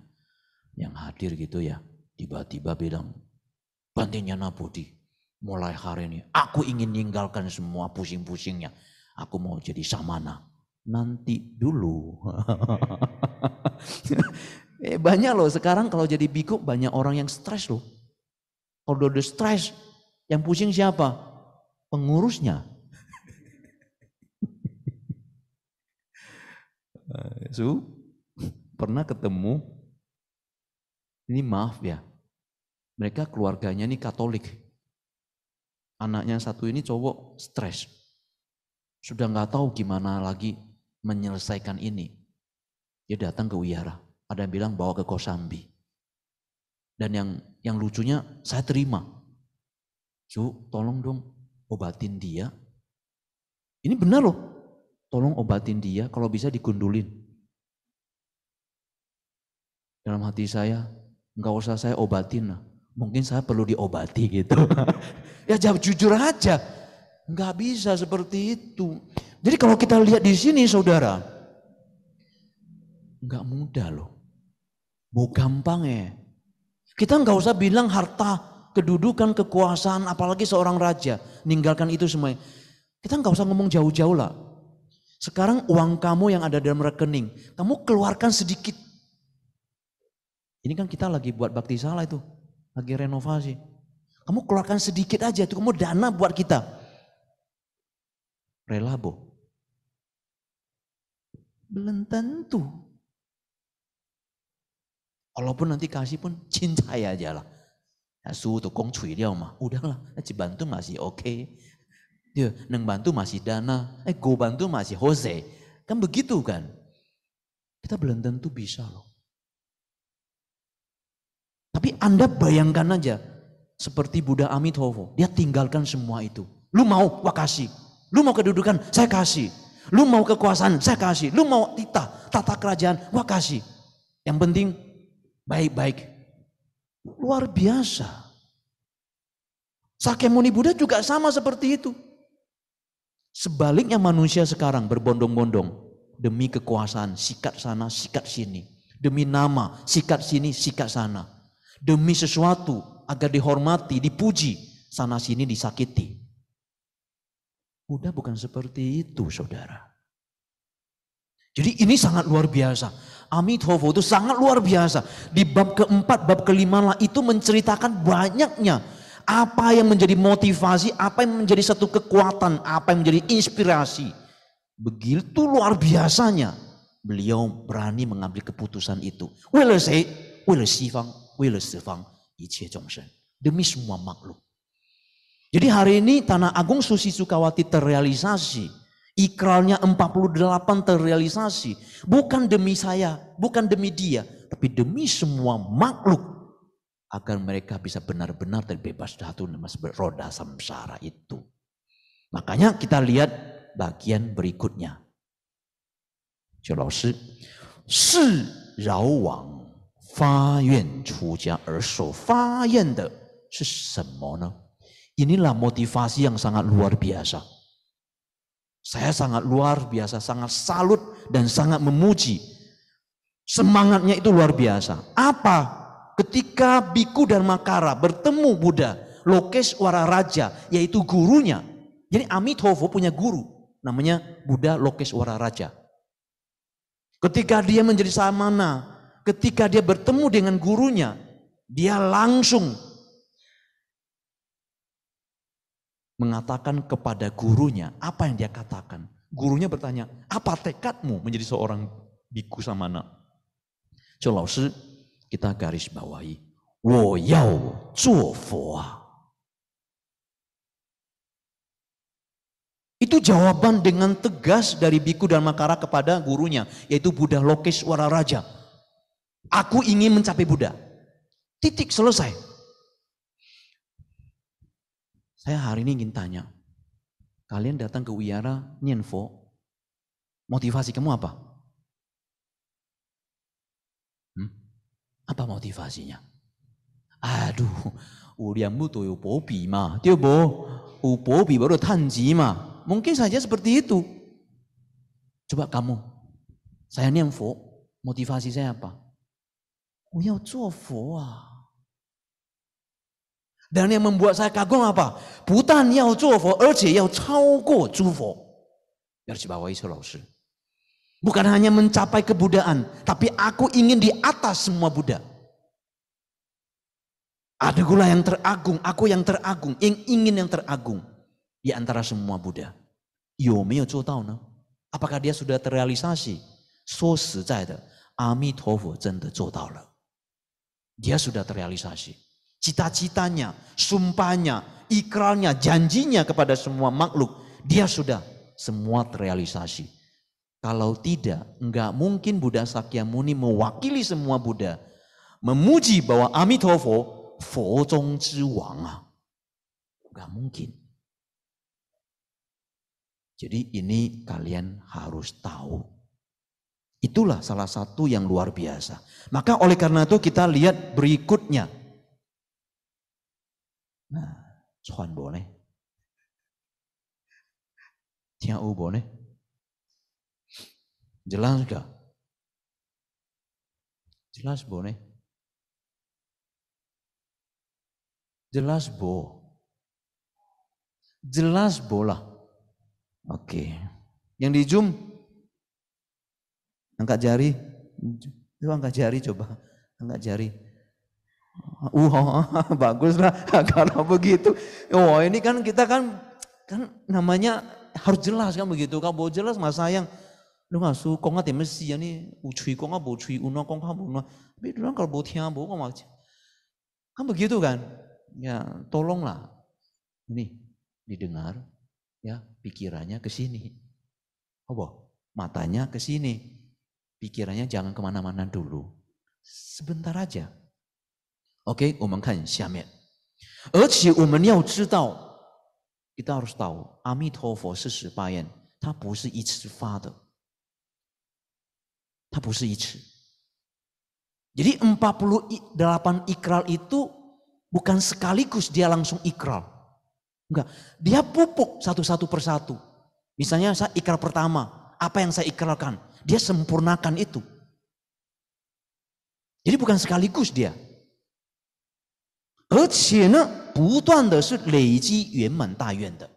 yang hadir gitu ya, tiba-tiba bilang, Bantinya Nabudi, Mulai hari ini aku ingin ninggalkan semua pusing-pusingnya. Aku mau jadi samana. Nanti dulu. eh, banyak loh sekarang kalau jadi biku banyak orang yang stres loh. Kalau udah stres, yang pusing siapa? Pengurusnya. Eh, Su, pernah ketemu, ini maaf ya, mereka keluarganya ini Katolik. Anaknya satu ini cowok stres. Sudah nggak tahu gimana lagi menyelesaikan ini. Dia datang ke Wihara. Ada yang bilang bawa ke Kosambi. Dan yang yang lucunya saya terima. Cuk, tolong dong obatin dia. Ini benar loh. Tolong obatin dia kalau bisa digundulin. Dalam hati saya, nggak usah saya obatin lah mungkin saya perlu diobati gitu. ya jawab jujur aja. Nggak bisa seperti itu. Jadi kalau kita lihat di sini saudara, nggak mudah loh. Mau gampang ya. Kita nggak usah bilang harta, kedudukan, kekuasaan, apalagi seorang raja. Ninggalkan itu semuanya. Kita nggak usah ngomong jauh-jauh lah. Sekarang uang kamu yang ada dalam rekening, kamu keluarkan sedikit. Ini kan kita lagi buat bakti salah itu lagi renovasi. Kamu keluarkan sedikit aja itu kamu dana buat kita. rela Bu. Belum tentu. Walaupun nanti kasih pun cintai aja lah. Ya, su tuh kong cui udah mah. Udahlah, eh, bantu masih oke. Okay. Ya, neng bantu masih dana. Eh, go bantu masih Jose. Kan begitu kan. Kita belum tentu bisa loh. Tapi Anda bayangkan aja, seperti Buddha Amitabha, dia tinggalkan semua itu. Lu mau, wakasi, kasih. Lu mau kedudukan, saya kasih. Lu mau kekuasaan, saya kasih. Lu mau tita, tata kerajaan, wakasi. kasih. Yang penting baik-baik. Luar biasa. Sakemuni Buddha juga sama seperti itu. Sebaliknya manusia sekarang berbondong-bondong demi kekuasaan, sikat sana, sikat sini. Demi nama, sikat sini, sikat sana demi sesuatu agar dihormati, dipuji, sana sini disakiti. Udah bukan seperti itu saudara. Jadi ini sangat luar biasa. Amit Amithovo itu sangat luar biasa. Di bab keempat, bab kelima lah itu menceritakan banyaknya. Apa yang menjadi motivasi, apa yang menjadi satu kekuatan, apa yang menjadi inspirasi. Begitu luar biasanya. Beliau berani mengambil keputusan itu. Wele se, wele sifang, 为了十方一切众生，demi semua makhluk. Jadi hari ini Tanah Agung Susi Sukawati terrealisasi, ikrarnya 48 terrealisasi, bukan demi saya, bukan demi dia, tapi demi semua makhluk agar mereka bisa benar-benar terbebas dari mas roda samsara itu. Makanya kita lihat bagian berikutnya. si, Jelas, Wang. 发愿出家而所发愿的是什么呢? Inilah motivasi yang sangat luar biasa. Saya sangat luar biasa, sangat salut dan sangat memuji. Semangatnya itu luar biasa. Apa? Ketika Biku dan Makara bertemu Buddha, Wara Raja, yaitu gurunya. Jadi Amitovo punya guru, namanya Buddha Wara Raja. Ketika dia menjadi samana, ketika dia bertemu dengan gurunya, dia langsung mengatakan kepada gurunya apa yang dia katakan. Gurunya bertanya, apa tekadmu menjadi seorang biku sama samana? Coba kita garis bawahi. Wo yao zuo fo Itu jawaban dengan tegas dari biku dan makara kepada gurunya, yaitu Buddha Lokeswara Raja. Aku ingin mencapai Buddha. Titik selesai. Saya hari ini ingin tanya. Kalian datang ke Wiara Nyenfo, motivasi kamu apa? Hmm? Apa motivasinya? Aduh, ulianmu tuh upopi ma, dia bo, upopi baru tanji ma. Mungkin saja seperti itu. Coba kamu, saya Nyenfo, motivasi saya apa? 我要做佛啊！dan yang membuat saya kagum apa? 不但要做佛，而且要超过诸佛。Garis bawah itu Laosi. Bukan hanya mencapai kebudaan, tapi aku ingin di atas semua Buddha. Ada gula yang teragung, aku yang teragung, yang ingin yang teragung di antara semua Buddha. Yo, meo zotao ne? Apakah dia sudah terrealisasi? 说实在的，阿弥陀佛真的做到了。dia sudah terrealisasi. Cita-citanya, sumpahnya, ikrarnya, janjinya kepada semua makhluk. Dia sudah semua terrealisasi. Kalau tidak, enggak mungkin Buddha Sakyamuni mewakili semua Buddha. Memuji bahwa Amitofo, Fo Zhong Zhi Wang. Enggak mungkin. Jadi ini kalian harus tahu Itulah salah satu yang luar biasa. Maka oleh karena itu kita lihat berikutnya. Nah, sohan boleh. Tiau boleh. Jelas gak? Jelas boleh. Jelas bo. Jelas bola. Oke. Okay. Yang di Zoom Angkat jari. Itu angkat jari coba. Angkat jari. Wah, bagus lah, kalau begitu. Oh, ini kan kita kan kan namanya harus jelas kan begitu. Kalau mau jelas masa yang, lu nggak su, kong nggak mesti ya nih, ucui kong nggak ucui, uno kong nggak uno. Tapi dulu kan kalau bau tiang, mau macam. kan begitu kan? Ya, tolonglah. Ini didengar, ya pikirannya ke sini. Apa? Matanya ke sini pikirannya jangan kemana-mana dulu. Sebentar aja. Oke, okay, kita harus tahu, Jadi 48 ikral itu bukan sekaligus dia langsung ikral. Enggak, dia pupuk satu-satu persatu. Misalnya saya ikrar pertama, apa yang saya ikrarkan. Dia sempurnakan itu. Jadi bukan sekaligus dia. 而且呢，不断的是累积圆满大愿的。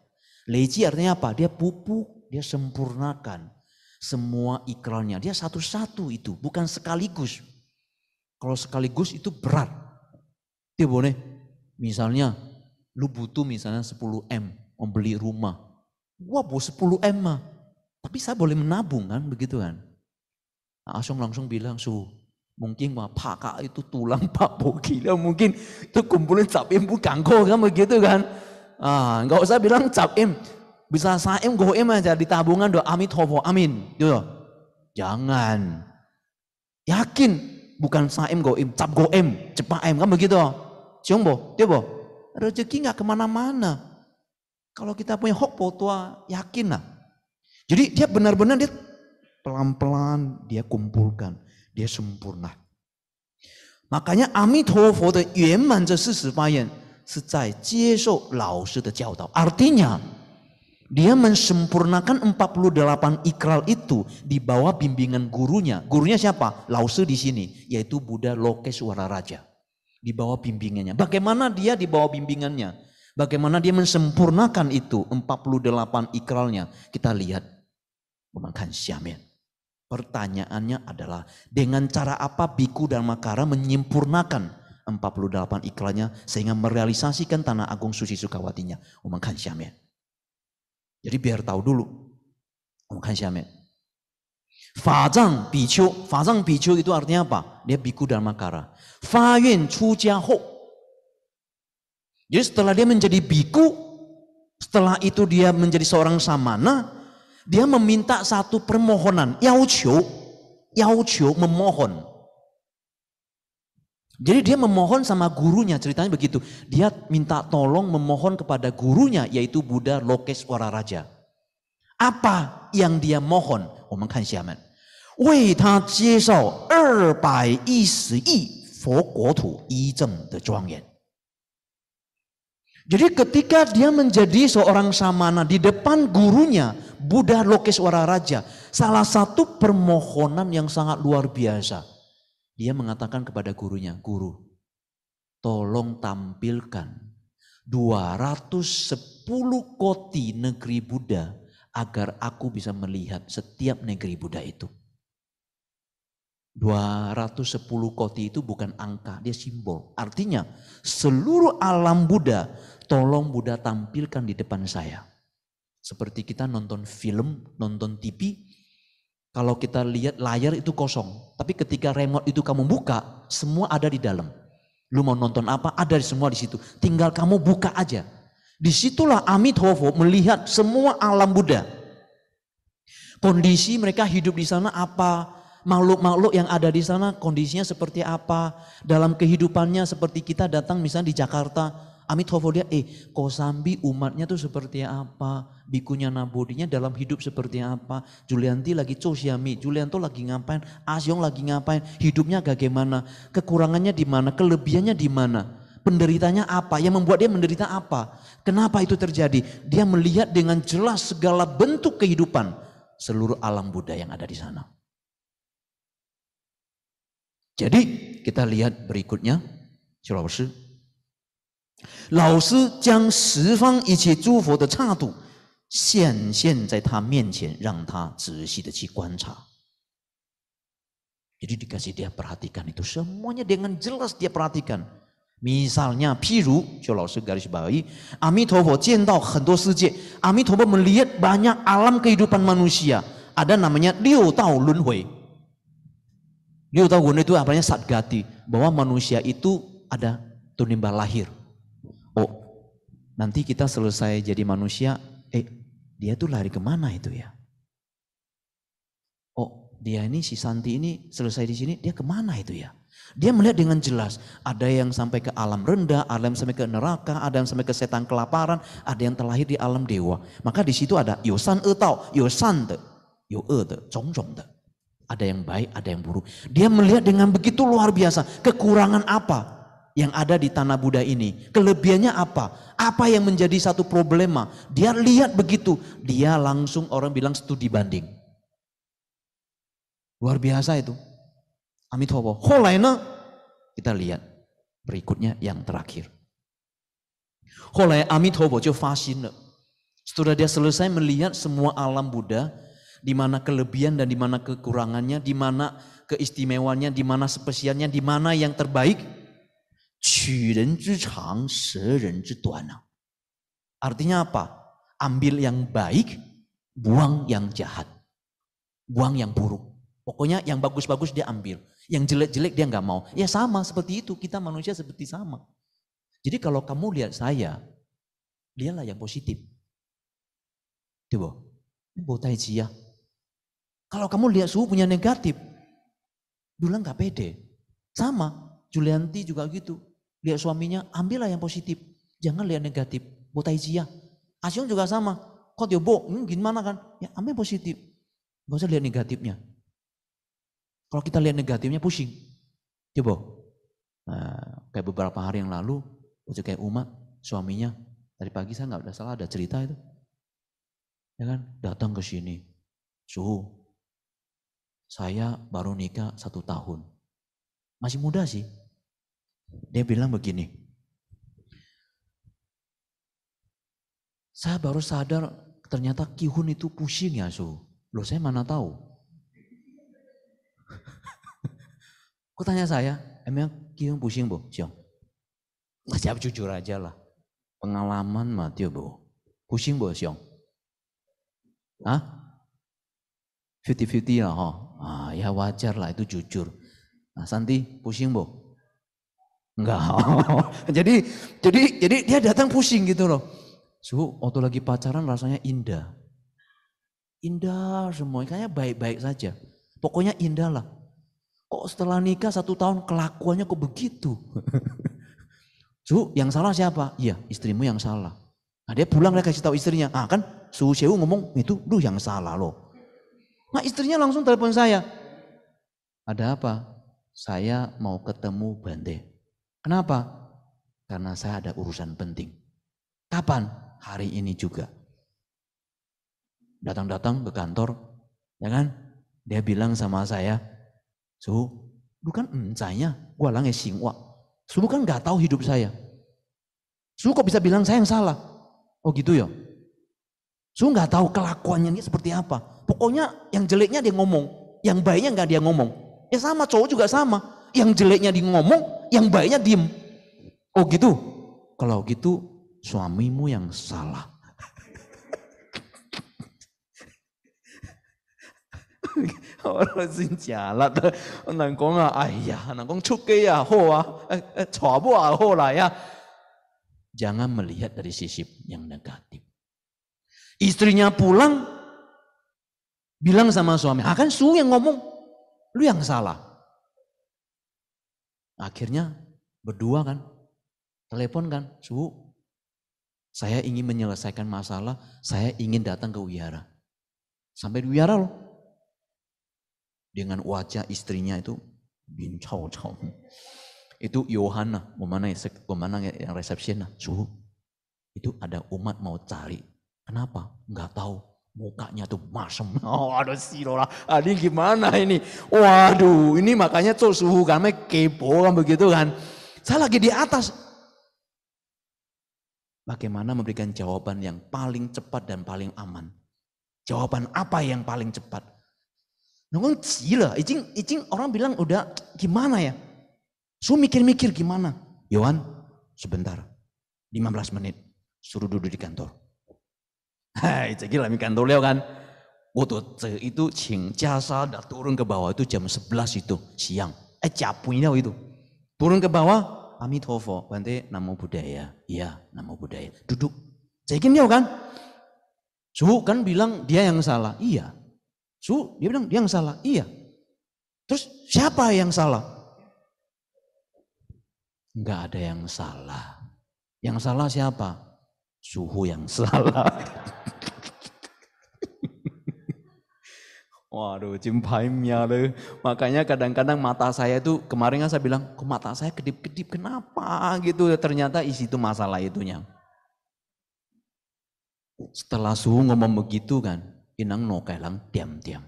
累积 artinya apa? Dia pupuk, dia sempurnakan semua ikrarnya. Dia satu-satu itu, bukan sekaligus. Kalau sekaligus itu berat. Dia boleh, misalnya lu butuh misalnya 10 M membeli rumah. Wah, 10 M mah tapi saya boleh menabung kan begitu kan. Nah, Asung langsung bilang, Su, mungkin wah Pak Kak itu tulang Pak Bogila mungkin itu kumpulin capim bukan kok kan begitu kan. Ah, enggak usah bilang capim, bisa saim goim aja di tabungan doa amit hovo amin gitu. Jangan. Yakin bukan saim goim, cap goim, cepaim kan begitu. Siung bo dia bo. Rezeki nggak kemana-mana. Kalau kita punya hok tua, yakin lah jadi dia benar-benar dia pelan-pelan dia kumpulkan, dia sempurna. Makanya Amitabha the de yuan man ce 40 shi Artinya dia mensempurnakan 48 ikral itu di bawah bimbingan gurunya. Gurunya siapa? Lause di sini, yaitu Buddha Lokeswara Raja. Di bawah bimbingannya. Bagaimana dia di bawah bimbingannya? Bagaimana dia mensempurnakan itu 48 ikralnya? Kita lihat pertanyaannya adalah dengan cara apa Biku dan Makara menyempurnakan 48 iklannya sehingga merealisasikan tanah agung suci Sukawatinya. 我们看下面. Jadi biar tahu dulu. 我们看下面. Fajang bicu, fajang itu artinya apa? Dia biku dan makara. Fayun Jadi setelah dia menjadi biku, setelah itu dia menjadi seorang samana, dia meminta satu permohonan. Yauqiu, yauqiu memohon. Jadi dia memohon sama gurunya, ceritanya begitu. Dia minta tolong memohon kepada gurunya, yaitu Buddha Lokeswara Raja. Apa yang dia mohon? Kita lihat. 为他接受二百一十亿佛国土一正的庄严。jadi ketika dia menjadi seorang samana di depan gurunya Buddha Lokeswara Raja, salah satu permohonan yang sangat luar biasa. Dia mengatakan kepada gurunya, "Guru, tolong tampilkan 210 koti negeri Buddha agar aku bisa melihat setiap negeri Buddha itu." 210 koti itu bukan angka, dia simbol. Artinya seluruh alam Buddha, tolong Buddha tampilkan di depan saya. Seperti kita nonton film, nonton TV, kalau kita lihat layar itu kosong. Tapi ketika remote itu kamu buka, semua ada di dalam. Lu mau nonton apa, ada semua di situ. Tinggal kamu buka aja. Disitulah Hovo melihat semua alam Buddha. Kondisi mereka hidup di sana apa, makhluk-makhluk yang ada di sana kondisinya seperti apa, dalam kehidupannya seperti kita datang misalnya di Jakarta, Amit Hovodia, eh Kosambi umatnya tuh seperti apa, bikunya Nabodinya dalam hidup seperti apa, Julianti lagi cosiami, Julianto lagi ngapain, Asyong lagi ngapain, hidupnya bagaimana, kekurangannya di mana, kelebihannya di mana, penderitanya apa, yang membuat dia menderita apa, kenapa itu terjadi, dia melihat dengan jelas segala bentuk kehidupan seluruh alam Buddha yang ada di sana. Jadi kita lihat berikutnya, Jadi dikasih dia perhatikan itu semuanya dengan jelas dia perhatikan. Misalnya, 譬如，就老师 garis bawahi, Amitofo Amitabha melihat banyak alam kehidupan manusia, ada namanya 六道轮回。guna itu apanya satgati bahwa manusia itu ada tunimba lahir. Oh, nanti kita selesai jadi manusia, eh dia tuh lari kemana itu ya? Oh, dia ini si Santi ini selesai di sini, dia kemana itu ya? Dia melihat dengan jelas, ada yang sampai ke alam rendah, ada yang sampai ke neraka, ada yang sampai ke setan kelaparan, ada yang terlahir di alam dewa. Maka di situ ada yosan etau, yosan de, yo e de, zhong de. Ada yang baik, ada yang buruk. Dia melihat dengan begitu luar biasa. Kekurangan apa yang ada di tanah Buddha ini? Kelebihannya apa? Apa yang menjadi satu problema? Dia lihat begitu. Dia langsung orang bilang studi banding. Luar biasa itu. Kalau Holaina ah? kita lihat berikutnya yang terakhir. Holai sudah dia selesai melihat semua alam Buddha, di mana kelebihan dan di mana kekurangannya, di mana keistimewaannya, di mana spesialnya, di mana yang terbaik. Artinya apa? Ambil yang baik, buang yang jahat. Buang yang buruk. Pokoknya yang bagus-bagus dia ambil. Yang jelek-jelek dia nggak mau. Ya sama seperti itu. Kita manusia seperti sama. Jadi kalau kamu lihat saya, lihatlah yang positif. Tuh, ini tai ya. Kalau kamu lihat suhu punya negatif, Dulang enggak pede. Sama, Julianti juga gitu. Lihat suaminya, ambillah yang positif. Jangan lihat negatif. Botaijia. Asyong juga sama. Kok dia bo, hmm, gimana kan? Ya ambil positif. Gak usah lihat negatifnya. Kalau kita lihat negatifnya pusing. Coba. Nah, kayak beberapa hari yang lalu, waktu kayak umat, suaminya, dari pagi saya nggak ada salah ada cerita itu. Ya kan, datang ke sini, suhu saya baru nikah satu tahun. Masih muda sih. Dia bilang begini, saya baru sadar ternyata kihun itu pusing ya su. Loh saya mana tahu? Kok tanya saya, emang kihun pusing bu? Siang. Nah, siap jujur aja lah. Pengalaman mati bu. Pusing bu siang. Hah? 50-50 lah ha. Oh. Ah, ya wajar lah itu jujur. Nah, Santi pusing bu? Enggak. jadi jadi jadi dia datang pusing gitu loh. Suhu waktu lagi pacaran rasanya indah. Indah semua, kayaknya baik-baik saja. Pokoknya indah lah. Kok setelah nikah satu tahun kelakuannya kok begitu? Su, yang salah siapa? Iya, istrimu yang salah. Nah, dia pulang dia kasih tahu istrinya. Ah kan, Suhu Sewu ngomong itu lu yang salah loh. Nah istrinya langsung telepon saya. Ada apa? Saya mau ketemu Bante. Kenapa? Karena saya ada urusan penting. Kapan? Hari ini juga. Datang-datang ke kantor, ya kan? Dia bilang sama saya, Su, lu kan saya, gua langnya singwa. Su, lu kan gak tahu hidup saya. Su, kok bisa bilang saya yang salah? Oh gitu ya? Saya nggak tahu kelakuannya ini seperti apa. Pokoknya yang jeleknya dia ngomong, yang baiknya nggak dia ngomong. Ya sama cowok juga sama. Yang jeleknya dia ngomong, yang baiknya diem. Oh gitu. Kalau gitu suamimu yang salah. orang xin jalan, nang ah ayah iya. nang ya ho ah eh, eh ah, ho lah ya jangan melihat dari sisi yang negatif Istrinya pulang, bilang sama suami, ah kan su yang ngomong, lu yang salah. Akhirnya berdua kan, telepon kan, su, saya ingin menyelesaikan masalah, saya ingin datang ke wihara. Sampai di wihara loh. Dengan wajah istrinya itu bincau cau Itu Yohana, pemanang, yang resepsionis? suhu. Itu ada umat mau cari Kenapa? Enggak tahu. Mukanya tuh masem. Oh, ada silola. Adi gimana ini? Waduh, ini makanya tuh suhu kami kepo kan begitu kan. Saya lagi di atas. Bagaimana memberikan jawaban yang paling cepat dan paling aman? Jawaban apa yang paling cepat? Nungun gila, Icing, icing. orang bilang udah gimana ya? Su mikir-mikir gimana? Yohan, sebentar. 15 menit. Suruh duduk di kantor. Hai, gila mikan doleo kan. Waktu itu cing jasa dah turun ke bawah itu jam sebelas itu siang. Eh capunya itu. Turun ke bawah, Amitofo, bantai nama budaya. Iya, nama budaya. Duduk. Saya dia kan? Su kan bilang dia yang salah. Iya. Su dia bilang dia yang salah. Iya. Terus siapa yang salah? Enggak ada yang salah. Yang salah siapa? Suhu yang salah. Waduh, jimpaimnya loh. Makanya kadang-kadang mata saya itu kemarin kan saya bilang, kok mata saya kedip-kedip, kenapa gitu? Ternyata isi itu masalah itunya. Setelah suhu ngomong begitu kan, inang no kelang diam-diam.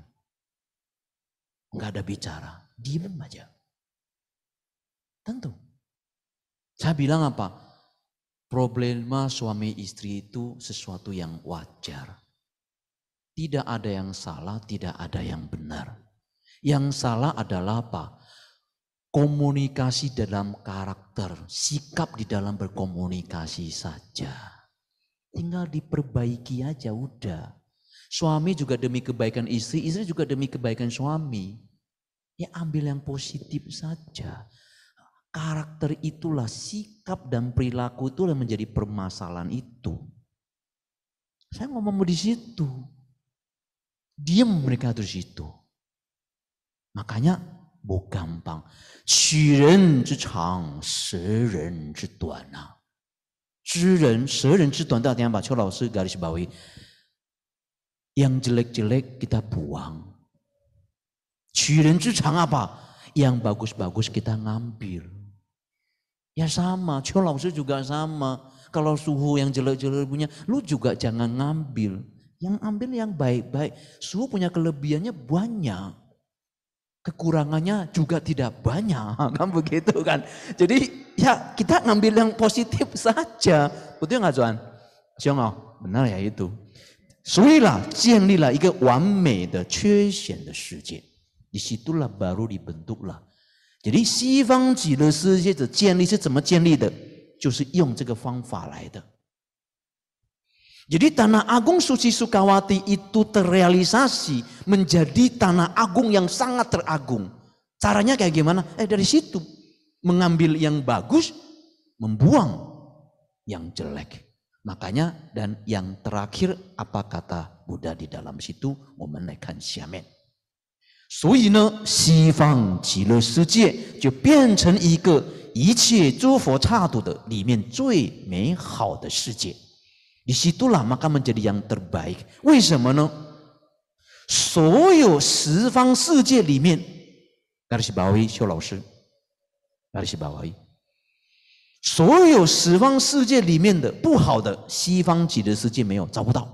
Enggak ada bicara, diem aja. Tentu. Saya bilang apa? Problema suami istri itu sesuatu yang wajar. Tidak ada yang salah, tidak ada yang benar. Yang salah adalah apa? Komunikasi dalam karakter, sikap di dalam berkomunikasi saja. Tinggal diperbaiki aja udah. Suami juga demi kebaikan istri, istri juga demi kebaikan suami. Ya ambil yang positif saja. Karakter itulah, sikap dan perilaku itulah menjadi permasalahan itu. Saya ngomong di situ. Diam mereka di situ. Makanya bu gampang. Qu 人之长，舌人之短呐、啊。知人舌人之短，大家把邱老师 garis bawahi. Yang jelek-jelek kita buang. chang apa? Yang bagus-bagus kita ngambil. Ya sama, Lao Laozi juga sama. Kalau suhu yang jelek-jelek punya, lu juga jangan ngambil. Yang ambil yang baik-baik. Semua punya kelebihannya banyak. Kekurangannya juga tidak banyak. Kan begitu kan. Jadi ya kita ngambil yang positif saja. Betul nggak Zuan? Siang benar ya itu. Disitulah baru dibentuklah. Jadi 就是用这个方法来的。jadi Tanah Agung Susi Sukawati itu terrealisasi menjadi Tanah Agung yang sangat teragung. Caranya kayak gimana? Eh dari situ mengambil yang bagus, membuang yang jelek. Makanya dan yang terakhir apa kata Buddha di dalam situ? memenaikan siamen. 所以呢，西方极乐世界就变成一个一切诸佛刹土的里面最美好的世界。Disitulah maka menjadi yang terbaik. bawahi 邱老师，garis bawahi，所有十方世界里面的不好的西方极乐世界没有找不到。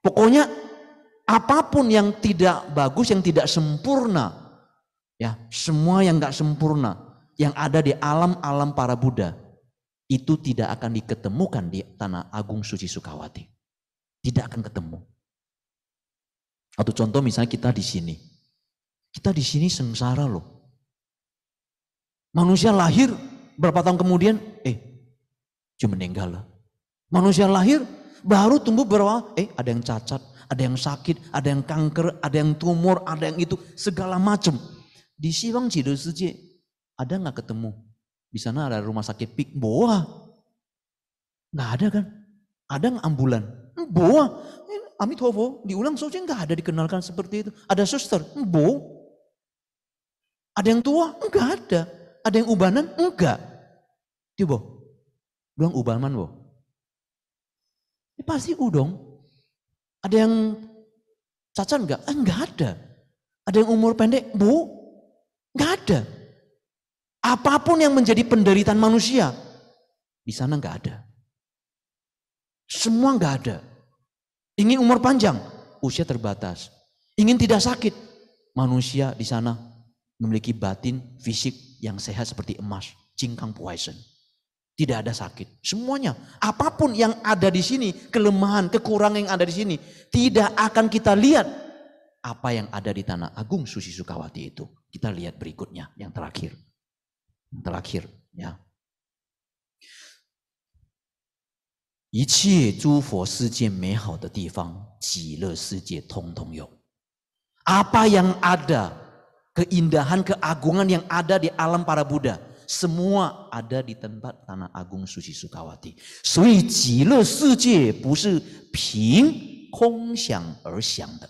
Pokoknya apapun yang tidak bagus, yang tidak sempurna, ya semua yang nggak sempurna yang ada di alam-alam para Buddha itu tidak akan diketemukan di Tanah Agung Suci Sukawati. Tidak akan ketemu. Atau contoh misalnya kita di sini. Kita di sini sengsara loh. Manusia lahir berapa tahun kemudian, eh cuma meninggal. Manusia lahir baru tumbuh berapa, eh ada yang cacat, ada yang sakit, ada yang kanker, ada yang tumor, ada yang itu, segala macam. Di siwang Cidu Suci ada nggak ketemu di sana ada rumah sakit Pik Boa. Nggak ada kan? Ada ambulan. Boa. Amit Hovo diulang saja nggak ada dikenalkan seperti itu. Ada suster, bo. Ada yang tua? nggak ada. Ada yang ubanan? Enggak. Tiba. Bilang ubanan, Bo. Ini ya, pasti udong. Ada yang cacat enggak? enggak eh, ada. Ada yang umur pendek? Bu, enggak ada. Apapun yang menjadi penderitaan manusia, di sana nggak ada. Semua nggak ada. Ingin umur panjang, usia terbatas. Ingin tidak sakit, manusia di sana memiliki batin fisik yang sehat seperti emas, cingkang poison. Tidak ada sakit. Semuanya, apapun yang ada di sini, kelemahan, kekurangan yang ada di sini, tidak akan kita lihat apa yang ada di tanah agung Susi Sukawati itu. Kita lihat berikutnya, yang terakhir. 得拉气 a 你看，一切诸佛世界美好的地方，极乐世界通通有。apa yang ada，keindahan keagungan yang ada di alam para Buddha，semua ada di tempat tanah agung suci Sukawati。所以极乐世界不是凭空想而想的。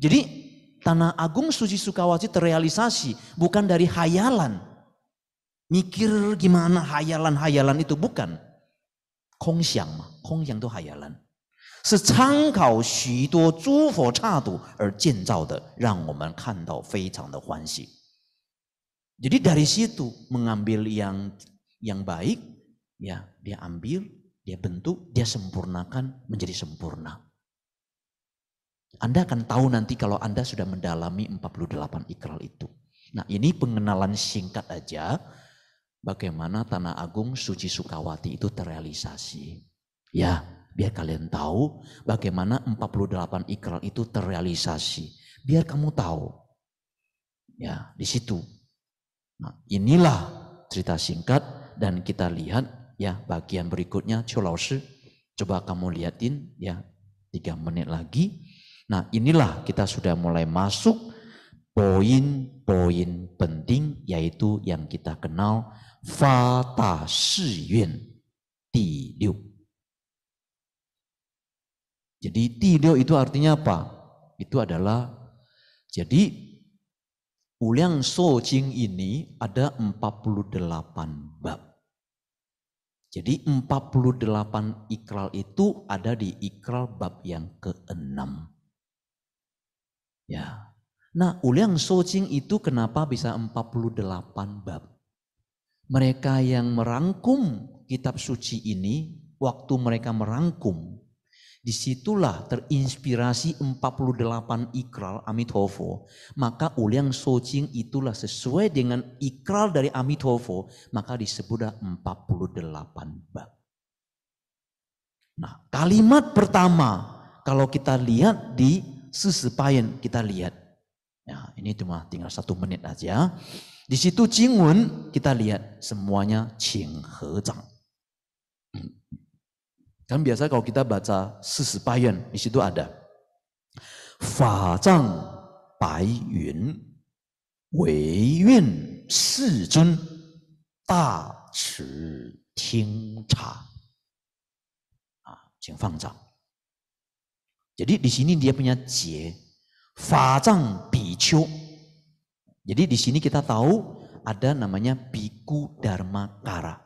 jadi Tanah Agung suci Sukawati terrealisasi bukan dari hayalan. Mikir gimana hayalan-hayalan itu bukan. xiang, ma, xiang itu hayalan. Er Jadi dari situ mengambil yang yang baik, ya dia ambil, dia bentuk, dia sempurnakan menjadi sempurna. Anda akan tahu nanti kalau Anda sudah mendalami 48 ikral itu. Nah ini pengenalan singkat aja bagaimana Tanah Agung Suci Sukawati itu terrealisasi. Ya biar kalian tahu bagaimana 48 ikral itu terrealisasi. Biar kamu tahu. Ya di situ. Nah inilah cerita singkat dan kita lihat ya bagian berikutnya Chu Coba kamu liatin ya tiga menit lagi. Nah inilah kita sudah mulai masuk poin-poin penting yaitu yang kita kenal Fata Shiyun Ti Liu. Jadi Ti Liu itu artinya apa? Itu adalah jadi Uliang Sojing ini ada 48 bab. Jadi 48 ikral itu ada di ikral bab yang keenam. Ya. Nah, uliang Sojing itu kenapa bisa 48 bab? Mereka yang merangkum kitab suci ini, waktu mereka merangkum, disitulah terinspirasi 48 ikral Amitofo. Maka uliang Sojing itulah sesuai dengan ikral dari Amitofo, maka disebutlah 48 bab. Nah, kalimat pertama kalau kita lihat di payen kita lihat. Ya, ini cuma tinggal satu menit aja. Di situ cingun kita lihat semuanya Qing He Zhang. Kan biasa kalau kita baca payen di situ ada Fa Zhang Bai Yun Wei Yun Si Zun Da Chi Ting Cha. 啊，请放掌。Ah, jadi di sini dia punya jie, fazang bicu. Jadi di sini kita tahu ada namanya biku dharma kara.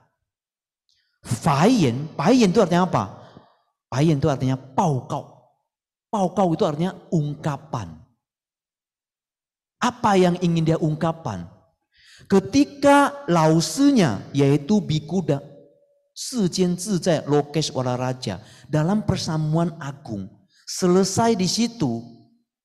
Fayen, fayen itu artinya apa? Fayen itu artinya paukau. Paukau itu artinya ungkapan. Apa yang ingin dia ungkapan? Ketika lausnya yaitu biku da, sejen Zizai Lokesh Wala Raja dalam persamuan agung Selesai di situ,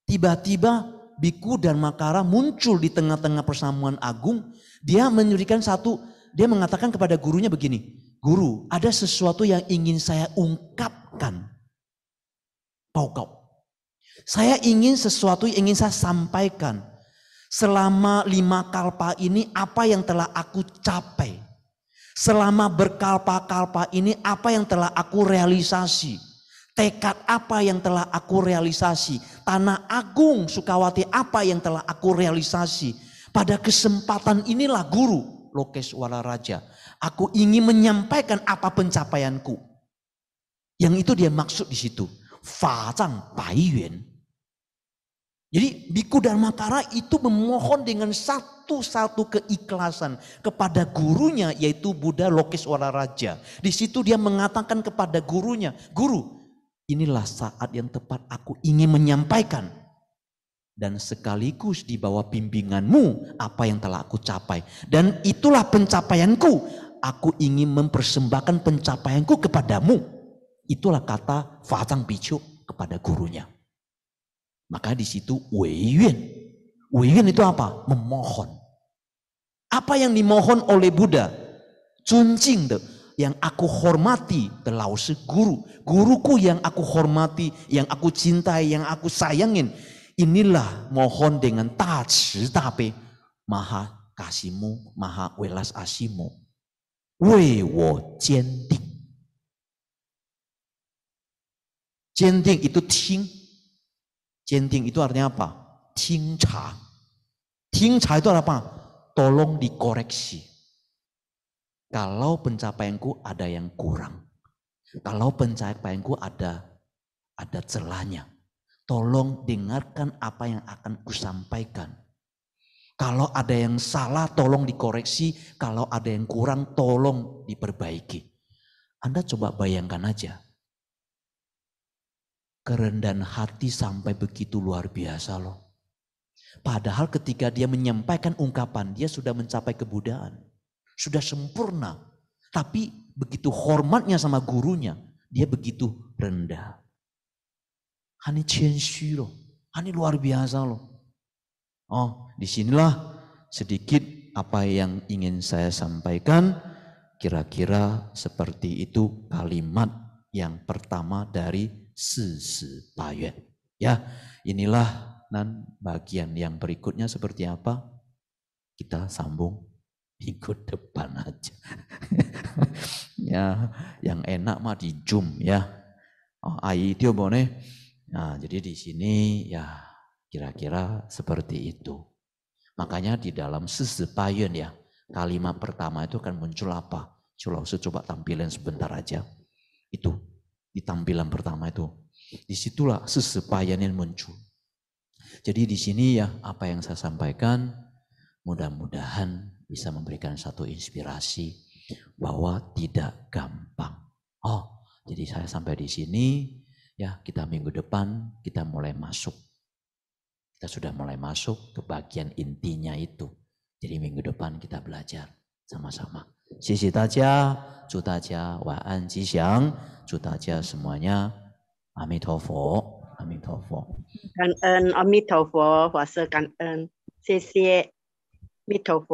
tiba-tiba Biku dan Makara muncul di tengah-tengah persamuan agung. Dia menyurikan satu, dia mengatakan kepada gurunya begini, Guru, ada sesuatu yang ingin saya ungkapkan. Pau Saya ingin sesuatu yang ingin saya sampaikan. Selama lima kalpa ini apa yang telah aku capai. Selama berkalpa-kalpa ini apa yang telah aku realisasi tekad apa yang telah aku realisasi, tanah agung Sukawati apa yang telah aku realisasi. Pada kesempatan inilah guru Lokeswara Raja, aku ingin menyampaikan apa pencapaianku. Yang itu dia maksud di situ, bai yuan. Jadi Biku Dharmakara itu memohon dengan satu-satu keikhlasan kepada gurunya yaitu Buddha Lokeswara Raja. Di situ dia mengatakan kepada gurunya, guru inilah saat yang tepat aku ingin menyampaikan. Dan sekaligus di bawah bimbinganmu apa yang telah aku capai. Dan itulah pencapaianku. Aku ingin mempersembahkan pencapaianku kepadamu. Itulah kata Fatang Bicu kepada gurunya. Maka di situ Wei Yuan itu apa? Memohon. Apa yang dimohon oleh Buddha? Cunjing tuh yang aku hormati, telau guru, guruku yang aku hormati, yang aku cintai, yang aku sayangin. Inilah mohon dengan ta tapi maha kasihmu, maha welas asihmu. Wei wo jending. Jending itu ting. Jending itu artinya apa? Ting cha. itu apa? Tolong dikoreksi kalau pencapaianku ada yang kurang. Kalau pencapaianku ada ada celahnya. Tolong dengarkan apa yang akan kusampaikan. Kalau ada yang salah tolong dikoreksi, kalau ada yang kurang tolong diperbaiki. Anda coba bayangkan aja. Kerendahan hati sampai begitu luar biasa loh. Padahal ketika dia menyampaikan ungkapan, dia sudah mencapai kebudayaan sudah sempurna. Tapi begitu hormatnya sama gurunya, dia begitu rendah. Hani cienshi loh. Hani luar biasa loh. Oh, disinilah sedikit apa yang ingin saya sampaikan. Kira-kira seperti itu kalimat yang pertama dari sisi Ya, inilah nan bagian yang berikutnya seperti apa? Kita sambung ikut depan aja. ya, yang enak mah di Zoom ya. Oh, ai itu ya, boleh. Nah, jadi di sini ya kira-kira seperti itu. Makanya di dalam sesepayun ya, kalimat pertama itu kan muncul apa? Coba coba tampilan sebentar aja. Itu, di tampilan pertama itu. Disitulah sesepayan yang muncul. Jadi di sini ya, apa yang saya sampaikan, mudah-mudahan bisa memberikan satu inspirasi bahwa tidak gampang. Oh, jadi saya sampai di sini, ya kita minggu depan kita mulai masuk. Kita sudah mulai masuk ke bagian intinya itu. Jadi minggu depan kita belajar sama-sama. Sisi taja, cutaja, wa an juta cutaja semuanya. Amitofo. 阿弥陀佛，感恩阿弥陀佛，法师感恩，谢谢，弥陀佛。